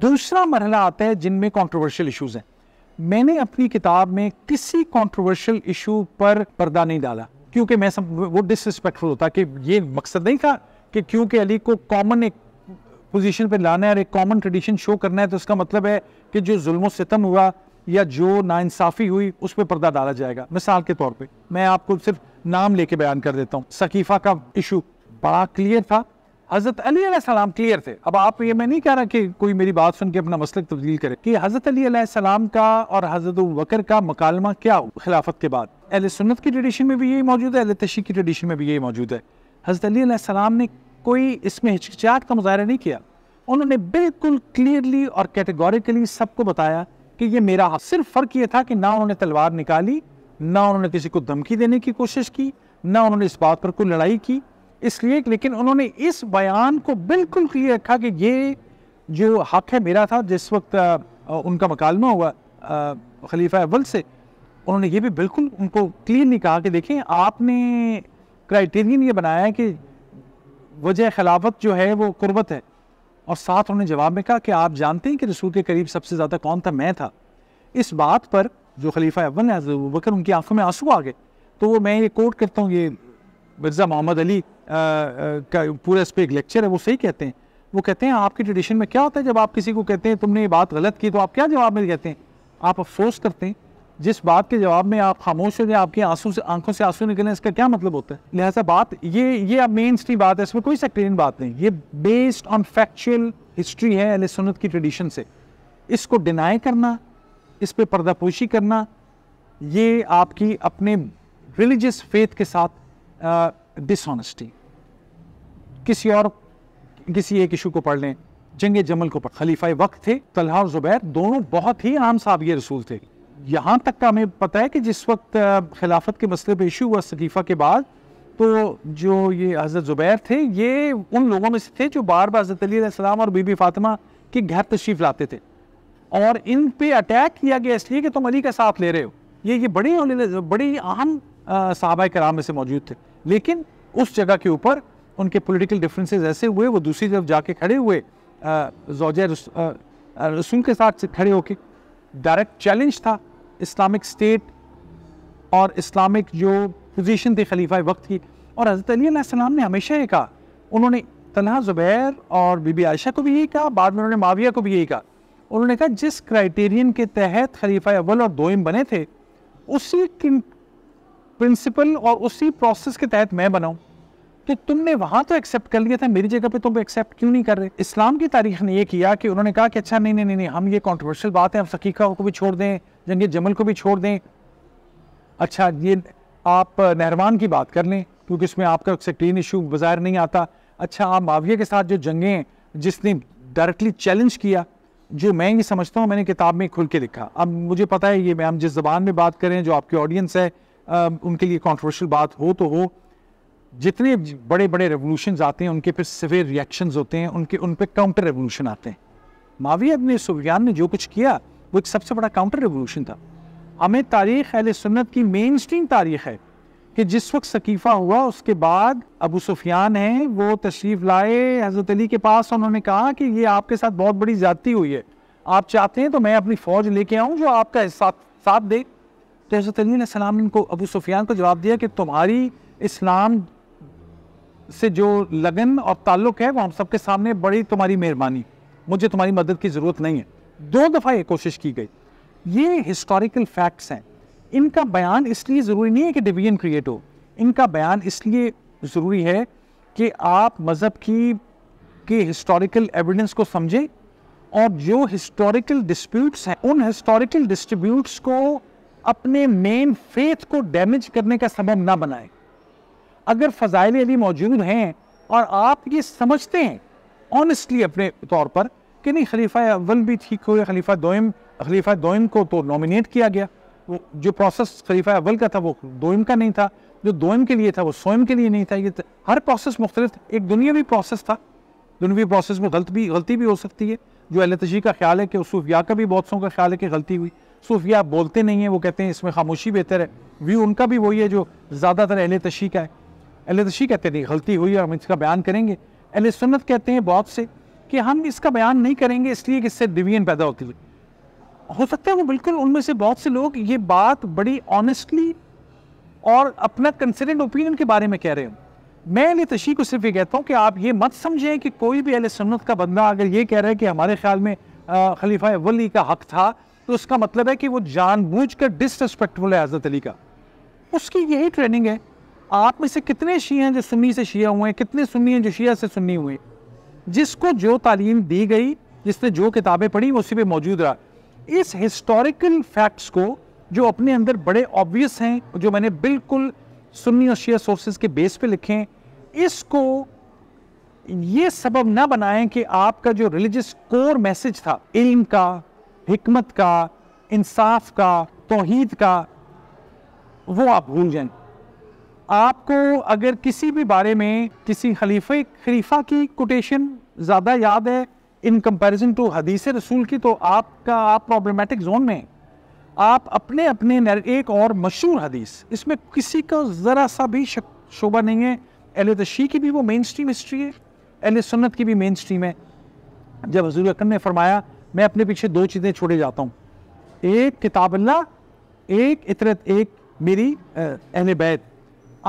दूसरा मरला आता है जिनमें कॉन्ट्रोवर्शियल इशूज़ हैं मैंने अपनी किताब में किसी कॉन्ट्रोवर्शियल इशू पर पर्दा नहीं डाला क्योंकि मैं सब वो डिसरिस्पेक्टफुल होता कि ये मकसद नहीं था कि क्योंकि अली को कॉमन एक पोजीशन पर लाना है और एक कॉमन ट्रेडिशन शो करना है तो उसका मतलब है कि जो जुल्म सितम हुआ या जो नाइंसाफ़ी हुई उस पर पर्दा डाला जाएगा मिसाल के तौर पर मैं आपको सिर्फ नाम लेके बयान कर देता हूँ सकीफ़ा का इशू बड़ा क्लियर था हज़रत अली सलाम क्लियर थे अब आप ये मैं नहीं कह रहा कि कोई मेरी बात सुन के अपना मसल तब्दील करे कि हज़रत अली सलाम का और हज़रत वकर का मकालमा क्या खिलाफत के बाद अहल सुन्नत की ट्रेडिशन में भी यही मौजूद है अहल तशी की ट्रेडिशन में भी यही मौजूद है हज़रत अली सलाम ने कोई इसमें हिचकिचाहट का मुजाहरा नहीं किया उन्होंने बिल्कुल क्लियरली और कैटेगोरिकली सबको बताया कि ये मेरा सिर्फ फ़र्क ये था कि ना उन्होंने तलवार निकाली ना उन्होंने किसी को धमकी देने की कोशिश की ना उन्होंने इस बात पर कोई लड़ाई की इसलिए लेकिन उन्होंने इस बयान को बिल्कुल क्लियर रखा कि ये जो हक है मेरा था जिस वक्त उनका मकालमा हुआ खलीफा अव्वल से उन्होंने ये भी बिल्कुल उनको क्लियर नहीं कहा कि देखें आपने क्राइटेरियन ये बनाया है कि वजह खिलाफत जो है वो कुर्बत है और साथ उन्होंने जवाब में कहा कि आप जानते हैं कि रसूल के करीब सबसे ज़्यादा कौन था मैं था इस बात पर जो खलीफा अव्वल है बकर उनकी आंखों में आंसू आ गए तो वो मैं ये कोट करता हूँ ये मिर्ज़ा मोहम्मद अली का पूरा इस पर एक लेक्चर है वो सही कहते हैं वो कहते हैं आपकी ट्रेडिशन में क्या होता है जब आप किसी को कहते हैं तुमने ये बात गलत की तो आप क्या जवाब में कहते हैं आप अफसोस करते हैं जिस बात के जवाब में आप खामोश हो जाए आपकी आंसू से आंखों से आंसू निकलें इसका क्या मतलब होता है लिहाजा बात ये ये अब मेन स्ट्री बात है इसमें कोई सेक्टेरियन बात नहीं ये बेस्ड ऑन फैक्चुअल हिस्ट्री है अल सुनत की ट्रेडिशन से इसको डिनाई करना इस पर पर्दापोशी करना ये आपकी अपने रिलीजस फेथ के साथ डिसऑनेस्टी किसी और किसी एक इशू को पढ़ लें जंग जमल को पढ़ खलीफा वक्त थे तलहा और जुबैर दोनों बहुत ही आम साहब रसूल थे यहाँ तक का हमें पता है कि जिस वक्त खिलाफत के मसले पर इशू हुआ सलीफा के बाद तो जो ये हज़रत ज़ुबैर थे ये उन लोगों में से थे जो बार बार हज़रत अलीसम और बीबी फातिमा के घर तशरीफ़ लाते थे और इन पे अटैक किया गया इसलिए कि तुम अली का साथ ले रहे हो ये ये बड़े बड़ी अहम सहाबा कराम में से मौजूद थे लेकिन उस जगह के ऊपर उनके पॉलिटिकल डिफरेंसेस ऐसे हुए वो दूसरी तरफ जाके खड़े हुए जोजे रसूम के साथ खड़े होके डायरेक्ट चैलेंज था इस्लामिक स्टेट और इस्लामिक जो पोजीशन थी खलीफा वक्त की और हज़रत अलीसम ने हमेशा ये कहा उन्होंने तनहा ज़ुबैर और बीबी आयशा को भी यही कहा बाद में उन्होंने माविया को भी यही कहा उन्होंने कहा जिस क्राइटेरियन के तहत खलीफा अव्वल और दो बने थे उसी प्रिंसिपल और उसी प्रोसेस के तहत मैं बनाऊं कि तो तुमने वहाँ तो एक्सेप्ट कर लिया था मेरी जगह पे तुम एक्सेप्ट क्यों नहीं कर रहे इस्लाम की तारीख ने ये किया कि उन्होंने कहा कि अच्छा नहीं नहीं नहीं, हम ये कॉन्ट्रोवर्शियल बात है हम सकीका को भी छोड़ दें जंग जमल को भी छोड़ दें अच्छा ये आप नहरवान की बात कर लें क्योंकि उसमें आपका सेक्टीन इशू बाजार नहीं आता अच्छा आप माविया के साथ जो जंगे हैं जिसने डायरेक्टली चैलेंज किया जो मैं ये समझता हूँ मैंने किताब में खुल के लिखा अब मुझे पता है ये मैं हम जिस जबान में बात करें जो आपकी ऑडियंस है उनके लिए कॉन्ट्रोवर्शियल बात हो तो हो जितने बड़े बड़े रेवोल्यूशन आते हैं उनके पे सिवेर रिएक्शन होते हैं उनके उन पर काउंटर रेवोल्यूशन आते हैं माविया अपने सुवियान ने जो कुछ किया वो एक सबसे बड़ा काउंटर रेवोल्यूशन था हमें तारीख अहल सुन्नत की मेन स्ट्रीम तारीख है कि जिस वक्त सकीफ़ा हुआ उसके बाद अबू सुफियान हैं वो तशरीफ़ लाए हज़रत अली के पास उन्होंने कहा कि ये आपके साथ बहुत बड़ी ज़्यादती हुई है आप चाहते हैं तो मैं अपनी फ़ौज लेके आऊँ जो आपका साथ साथ दे तो हज़रत अली सलाम इनको अबू सुफियान को जवाब दिया कि तुम्हारी इस्लाम से जो लगन और ताल्लुक़ है वो हम सबके सामने बड़ी तुम्हारी मेहरबानी मुझे तुम्हारी मदद की ज़रूरत नहीं है दो दफ़ा ये कोशिश की गई ये हिस्टोरिकल फैक्ट्स हैं इनका बयान इसलिए ज़रूरी नहीं है कि डिवीजन क्रिएट हो इनका बयान इसलिए ज़रूरी है कि आप मज़हब की के हिस्टोरिकल एविडेंस को समझें और जो हिस्टोरिकल डिस्प्यूट्स हैं उन हिस्टोरिकल डिस्ट्रीब्यूट्स को अपने मेन फेथ को डैमेज करने का सबब ना बनाए अगर फ़जाइल अली मौजूद हैं और आप ये समझते हैं ऑनेस्टली अपने तौर पर कि नहीं खलीफा अव्वल भी ठीक हो गया खलीफा दोम खलीफा दोम को तो नॉमिनेट किया गया वो जो प्रोसेस खलीफा अव्वल का था वो दोम का नहीं था जो दोम के लिए था वो स्वयं के लिए नहीं था ये हर प्रोसेस मुख्तलिफ एक दुनियावी प्रोसेस था दुनियावी प्रोसेस में गलत भी गलती भी हो सकती है जो अल तशी का ख्याल है कि उसूफिया का भी बहुत सौ का ख्याल है कि गलती हुई सूफिया बोलते नहीं हैं वो कहते हैं इसमें खामोशी बेहतर है व्यू उनका भी वही है जो ज़्यादातर अहल तशी का है अहल तशी कहते नहीं गलती हुई है हम इसका बयान करेंगे अहल सुन्नत कहते हैं बहुत से कि हम इसका बयान नहीं करेंगे इसलिए कि इससे डिवीजन पैदा होती हुई हो सकता है वो बिल्कुल उनमें से बहुत से लोग ये बात बड़ी ऑनेस्टली और अपना कंसिडेंट ओपिनियन के बारे में कह रहे हो मैं अहल तशी को सिर्फ ये कहता हूँ कि आप ये मत समझें कि कोई भी अहल सुन्नत का बंदा अगर ये कह रहा है कि हमारे ख्याल में खलीफा वली का हक था तो उसका मतलब है कि वो जानबूझ कर डिसरेस्पेक्टफुल है हज़रत अली का उसकी यही ट्रेनिंग है आप में से कितने शी हैं जो सुन्नी से शिया हुए हैं कितने सुन्नी हैं जो शिया से सुन्नी हुए जिसको जो तालीम दी गई जिसने जो किताबें पढ़ी उसी पर मौजूद रहा इस हिस्टोरिकल फैक्ट्स को जो अपने अंदर बड़े ऑब्वियस हैं जो मैंने बिल्कुल सुन्नी और शिया सोर्सेज के बेस पे लिखे हैं इसको ये सबब ना बनाएं कि आपका जो रिलीजियस कोर मैसेज था इल्म का हमत का इंसाफ का तोहद का वो आप भूल जाएं आपको अगर किसी भी बारे में किसी खलीफे खलीफा की कोटेशन ज़्यादा याद है इन कंपैरिजन टू हदीस रसूल की तो आपका आप प्रॉब्लमेटिक जोन में आप अपने अपने एक और मशहूर हदीस इसमें किसी का ज़रा सा भी शोभा नहीं है अहल तशी की भी वो मेन स्ट्रीम हिस्ट्री है अहल सुन्नत की भी मेन स्ट्रीम है जब हजूर अकन ने फरमाया मैं अपने पीछे दो चीज़ें छोड़े जाता हूँ एक किताब अल्लाह एक इतरत एक मेरी अहल बैत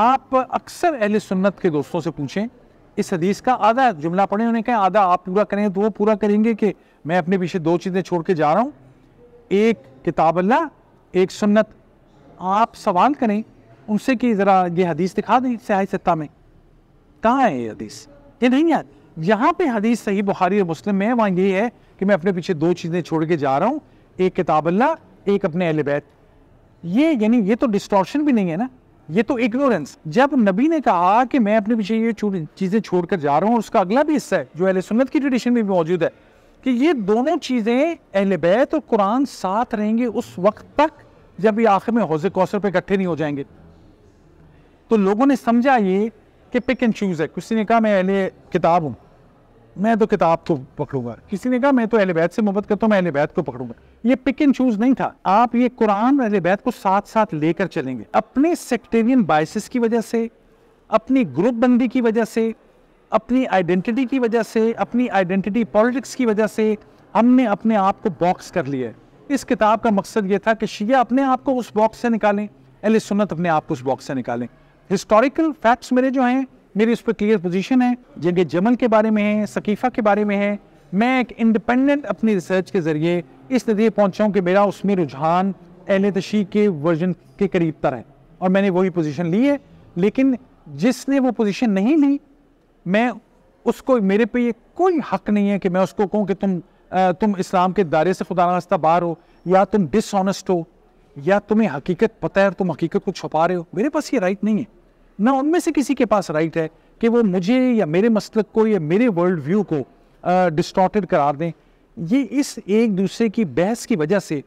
आप अक्सर अहल सुन्नत के दोस्तों से पूछें इस हदीस का आधा जुमला पढ़े उन्हें कहें आधा आप पूरा करेंगे तो वो पूरा करेंगे कि मैं अपने पीछे दो चीज़ें छोड़ के जा रहा हूँ एक किताब अल्लाह एक सुन्नत आप सवाल करें उनसे कि ज़रा ये हदीस दिखा दें सियाह सत्ता में कहाँ है ये हदीस ये नहीं यार यहाँ पे हदीस सही बुखारी और मुस्लिम में है वहाँ ये है कि मैं अपने पीछे दो चीज़ें छोड़ के जा रहा हूँ एक किताब अल्लाह एक अपने अहल बैत ये यानी ये तो डिस्टॉर्शन भी नहीं है ना ये तो इग्नोरेंस जब नबी ने कहा कि मैं अपने पीछे ये चीज़ें छोड़कर जा रहा हूँ और उसका अगला भी हिस्सा है जो अहल सुन्नत की ट्रेडिशन में भी मौजूद है कि ये दोनों चीज़ें अहल बैत और कुरान साथ रहेंगे उस वक्त तक जब ये आखिर में हौज कौसर पर इकट्ठे नहीं हो जाएंगे तो लोगों ने समझा ये कि पिक एंड चूज़ है किसी ने कहा मैं अहले किताब हूँ मैं तो किताब को तो पकड़ूंगा किसी ने कहा मैं तो अहले बैत से मोहब्बत करता हूँ मैं अहले बैत को पकड़ूंगा ये पिक एंड चूज नहीं था आप ये कुरान और अहले बैत को साथ साथ लेकर चलेंगे अपने सेक्टेरियन बाइसिस की वजह से अपनी ग्रुप बंदी की वजह से अपनी आइडेंटिटी की वजह से अपनी आइडेंटिटी पॉलिटिक्स की वजह से हमने अपने आप को बॉक्स कर लिया है इस किताब का मकसद ये था कि शिया अपने आप को उस बॉक्स से निकालें अहले सुन्नत अपने आप को उस बॉक्स से निकालें हिस्टोरिकल फैक्ट्स मेरे जो हैं मेरी उस पर क्लियर पोजीशन है जिनके जमल के बारे में है सकीफ़ा के बारे में है मैं एक इंडिपेंडेंट अपनी रिसर्च के ज़रिए इस नतीजे पहुंचा हूँ कि मेरा उसमें रुझान एल तशी के वर्जन के करीब तर है और मैंने वही पोजीशन ली है लेकिन जिसने वो पोजीशन नहीं ली मैं उसको मेरे पे ये कोई हक नहीं है कि मैं उसको कहूँ कि तुम आ, तुम इस्लाम के दायरे से खुदा रास्ता बाहर हो या तुम डिसऑनेस्ट हो या तुम्हें हकीकत पता है और तुम हकीकत को छुपा रहे हो मेरे पास ये राइट नहीं है ना उनमें से किसी के पास राइट है कि वो मुझे या मेरे मसल को या मेरे वर्ल्ड व्यू को डिस्टॉटेड करार दें ये इस एक दूसरे की बहस की वजह से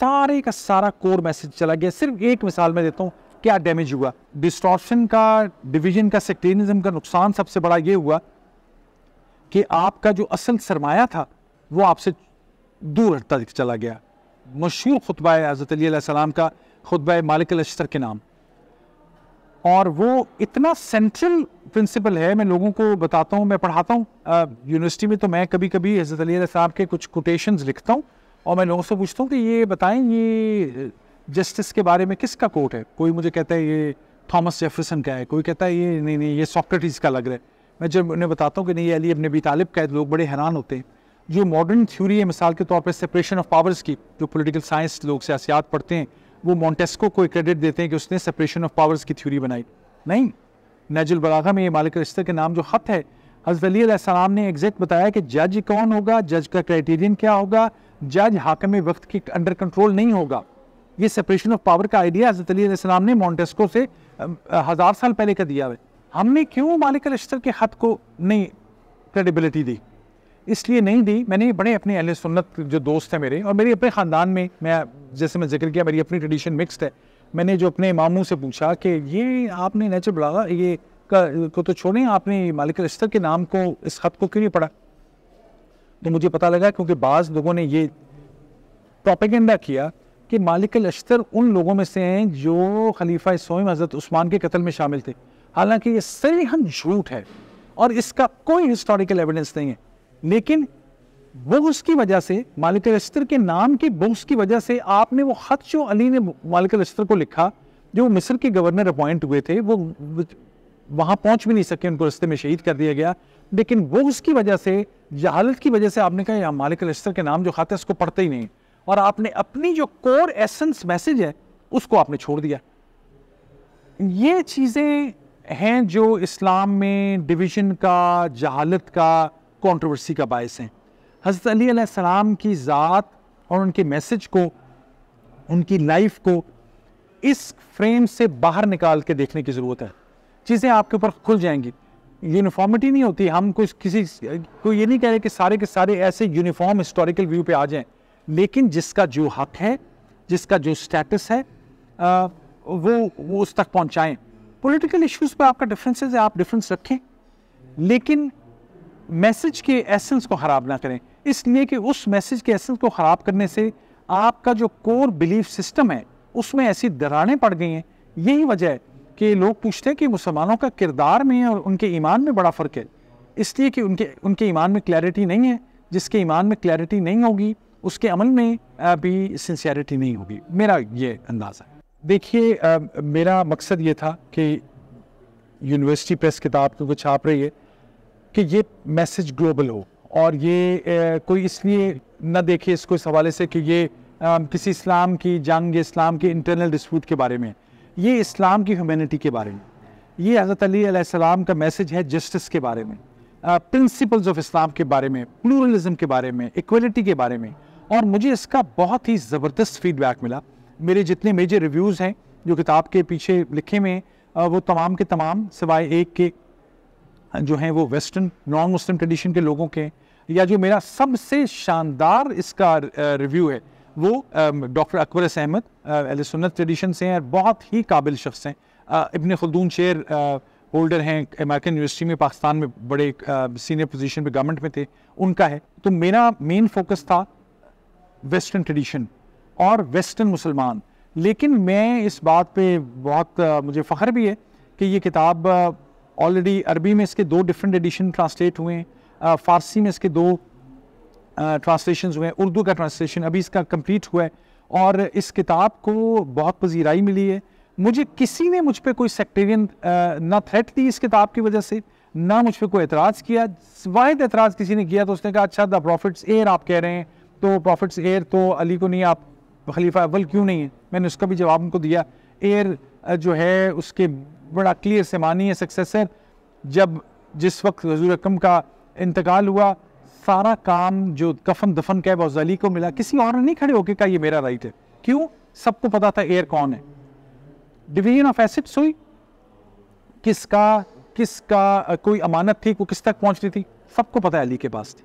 सारे का सारा कोर मैसेज चला गया सिर्फ एक मिसाल मैं देता हूँ क्या डैमेज हुआ डिस्टॉर्शन का डिवीजन का सेक्टेनिज्म का नुकसान सबसे बड़ा ये हुआ कि आपका जो असल सरमाया था वो आपसे दूर हटता चला गया मशहूर खुतबा हज़रत का खुतबा मालिक अशतर के नाम और वो इतना सेंट्रल प्रिंसिपल है मैं लोगों को बताता हूँ मैं पढ़ाता हूँ यूनिवर्सिटी में तो मैं कभी कभी हजरत अली साहब के कुछ कोटेशन लिखता हूँ और मैं लोगों से पूछता हूँ कि ये बताएं ये जस्टिस के बारे में किसका कोट है कोई मुझे कहता है ये थॉमस जेफरसन का है कोई कहता है ये नहीं नहीं ये सॉक्रेटिस का लग रहा है मैं जब उन्हें बताता हूँ कि नहीं ये अली अब नबी तालिब का है लोग बड़े हैरान होते हैं जो मॉडर्न थ्योरी है मिसाल के तौर पर सेपरेशन ऑफ पावर्स की जो पोलिटिकल साइंस लोग सियासियात पढ़ते हैं वो मॉन्टेस्को को क्रेडिट देते हैं कि उसने सेपरेशन ऑफ पावर्स की थ्योरी बनाई नहीं नजुल बलागा में ये मालिक रिश्ते के नाम जो हत है हज़रत अली सलाम ने एग्जैक्ट बताया कि जज कौन होगा जज का क्राइटेरियन क्या होगा जज हाकम वक्त के अंडर कंट्रोल नहीं होगा ये सेपरेशन ऑफ पावर का आइडिया हज़रत अली सलाम ने मॉन्टेस्को से हज़ार साल पहले का दिया है हमने क्यों मालिक रिश्तर के हत को नहीं क्रेडिबिलिटी दी इसलिए नहीं दी मैंने बड़े अपने अहल सुन्नत जो दोस्त हैं मेरे और मेरे अपने ख़ानदान में मैं जैसे मैं जिक्र किया मेरी अपनी ट्रेडिशन मिक्सड है मैंने जो अपने मामू से पूछा कि ये आपने नेचर बुलावा ये का, को तो छोड़ें आपने मालिक रिश्तर के नाम को इस खत को क्यों नहीं पढ़ा तो मुझे पता लगा क्योंकि बाज़ लोगों ने ये प्रोपेगेंडा किया कि मालिक अश्तर उन लोगों में से हैं जो खलीफा सोम हज़रत उस्मान के कत्ल में शामिल थे हालांकि ये हम झूठ है और इसका कोई हिस्टोरिकल एविडेंस नहीं है लेकिन वो की वजह से मालिक रजिस्टर के नाम के बुग्स की वजह से आपने वो खत जो अली ने मालिक रजिस्टर को लिखा जो मिस्र के गवर्नर अपॉइंट हुए थे वो वहाँ पहुँच भी नहीं सके उनको रस्ते में शहीद कर दिया गया लेकिन वो उसकी वजह से जहालत की वजह से आपने कहा या मालिक रजिस्टर के नाम जो खाते उसको पढ़ते ही नहीं और आपने अपनी जो कोर एसेंस मैसेज है उसको आपने छोड़ दिया ये चीज़ें हैं जो इस्लाम में डिवीजन का जहालत का कंट्रोवर्सी का बायस हैं हज़रत सलाम की ज़ात और उनके मैसेज को उनकी लाइफ को इस फ्रेम से बाहर निकाल के देखने की ज़रूरत है चीज़ें आपके ऊपर खुल जाएंगी यूनिफॉर्मिटी नहीं होती हम कुछ किसी को ये नहीं कह रहे कि सारे के सारे ऐसे यूनिफॉर्म हिस्टोरिकल व्यू पे आ जाएं लेकिन जिसका जो हक है जिसका जो स्टेटस है आ, वो वो उस तक पहुंचाएं पॉलिटिकल इश्यूज पे आपका डिफरेंसेस है आप डिफरेंस रखें लेकिन मैसेज के एसेंस को ख़राब ना करें इसलिए कि उस मैसेज के एसेंस को ख़राब करने से आपका जो कोर बिलीफ सिस्टम है उसमें ऐसी दरारें पड़ गई हैं यही वजह है कि लोग पूछते हैं कि मुसलमानों का किरदार में और उनके ईमान में बड़ा फ़र्क है इसलिए कि उनके उनके ईमान में क्लैरिटी नहीं है जिसके ईमान में क्लैरिटी नहीं होगी उसके अमल में भी सिंसियरिटी नहीं होगी मेरा ये अंदाज़ है देखिए मेरा मकसद ये था कि यूनिवर्सिटी प्रेस किताब क्योंकि छाप रही है कि ये मैसेज ग्लोबल हो और ये ए, कोई इसलिए न देखे इसको इस हवाले से कि ये आ, किसी इस्लाम की जंग इस्लाम के इंटरनल डिस्प्यूट के बारे में ये इस्लाम की ह्यूमैनिटी के बारे में ये हज़रत अलीसम का मैसेज है जस्टिस के बारे में प्रिंसिपल्स ऑफ इस्लाम के बारे में प्लूरलिज्म के बारे में इक्वलिटी के बारे में और मुझे इसका बहुत ही ज़बरदस्त फीडबैक मिला मेरे जितने मेजर रिव्यूज़ हैं जो किताब के पीछे लिखे हुए हैं वो तमाम के तमाम सिवाय एक के जो हैं वो वेस्टर्न नॉन मुस्लिम ट्रेडिशन के लोगों के या जो मेरा सबसे शानदार इसका रिव्यू है वो डॉक्टर अकबर अहमद अल सुन्नत ट्रेडिशन से हैं और बहुत ही काबिल शख्स हैं इबन खलदून शेर होल्डर हैं अमेरिकन यूनिवर्सिटी में पाकिस्तान में बड़े सीनियर पोजीशन पे गवर्नमेंट में थे उनका है तो मेरा मेन फोकस था वेस्टर्न ट्रेडिशन और वेस्टर्न मुसलमान लेकिन मैं इस बात पे बहुत मुझे फ़ख्र भी है कि ये किताब ऑलरेडी अरबी में इसके दो डिफरेंट एडिशन ट्रांसलेट हुए हैं uh, फ़ारसी में इसके दो ट्रांसलेशन uh, हुए हैं उर्दू का ट्रांसलेशन अभी इसका कम्प्लीट हुआ है और इस किताब को बहुत पजीराई मिली है मुझे किसी ने मुझ पर कोई सेक्टेरियन uh, ना थ्रेट दी इस किताब की वजह से ना मुझ पर कोई एतराज़ किया वाद एतराज़ किसी ने किया तो उसने कहा अच्छा द प्रॉफिट्स एयर आप कह रहे हैं तो प्रॉफिट्स एयर तो अली को नहीं आप खलीफा अव्वल क्यों नहीं है मैंने उसका भी जवाब उनको दिया एयर जो है उसके बड़ा क्लियर से मानी है सक्सेसर जब जिस वक्त हजूर अकम का इंतकाल हुआ सारा काम जो कफन दफन का है वो जली को मिला किसी और नहीं खड़े होके कहा ये मेरा राइट है क्यों सबको पता था एयर कौन है डिवीजन ऑफ एसिड्स हुई किसका किसका कोई अमानत थी वो किस तक पहुंच रही थी सबको पता है अली के पास थी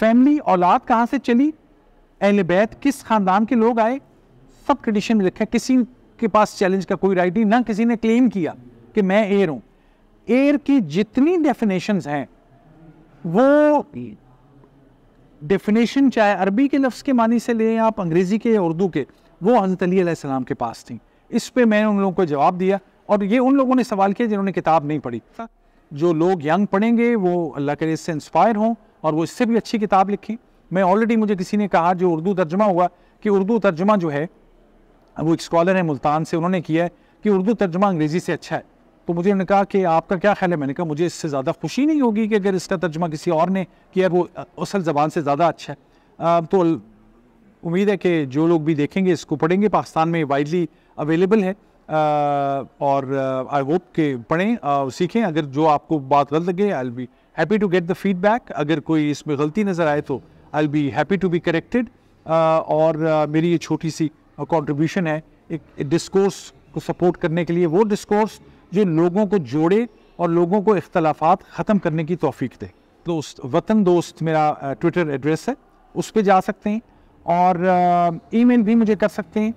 फैमिली औलाद कहाँ से चली अहल बैत किस खानदान के लोग आए सब कंडीशन में लिखा है किसी आपके पास चैलेंज का कोई राइट नहीं ना किसी ने क्लेम किया कि मैं एयर हूं एयर की जितनी डेफिनेशन हैं वो डेफिनेशन चाहे अरबी के लफ्ज़ के मानी से लें आप अंग्रेज़ी के या उर्दू के वो हज़रत अलीसम के पास थी इस पर मैंने उन लोगों को जवाब दिया और ये उन लोगों ने सवाल किया जिन्होंने किताब नहीं पढ़ी जो लोग यंग पढ़ेंगे वो अल्लाह के इससे इंस्पायर हों और वो इससे भी अच्छी किताब लिखें मैं ऑलरेडी मुझे किसी ने कहा जो उर्दू तर्जमा हुआ कि उर्दू तर्जमा जो है वो एक स्कॉलर है मुल्तान से उन्होंने किया है कि उर्दू तर्जमा अंग्रेज़ी से अच्छा है तो मुझे उन्होंने कहा कि आपका क्या ख्याल है मैंने कहा मुझे इससे ज़्यादा खुशी नहीं होगी कि अगर इसका तर्जमा किसी और ने किया वो असल ज़बान से ज़्यादा अच्छा है तो उम्मीद है कि जो लोग भी देखेंगे इसको पढ़ेंगे पाकिस्तान में वाइडली अवेलेबल है आ, और आई होप के पढ़ें आ, सीखें अगर जो आपको बात गलत लगे I be happy to get the feedback अगर कोई इसमें गलती नज़र आए तो I be happy to be corrected और आ, मेरी ये छोटी सी कॉन्ट्रीब्यूशन है एक डिस्कोर्स को सपोर्ट करने के लिए वो डिस्कोर्स जो लोगों को जोड़े और लोगों को इख्तलाफात ख़त्म करने की तोफ़ी दे दोस्त वतन दोस्त मेरा ट्विटर एड्रेस है उस पर जा सकते हैं और ई मेल भी मुझे कर सकते हैं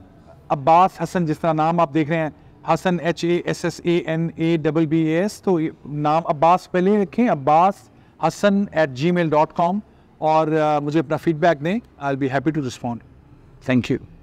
अब्बास हसन जिस तरह नाम आप देख रहे हैं Hassan H A S S A N A double B S तो नाम अब्बास पहले रखें Abbas Hassan at gmail dot com और मुझे अपना फीडबैक दें I be happy to respond thank you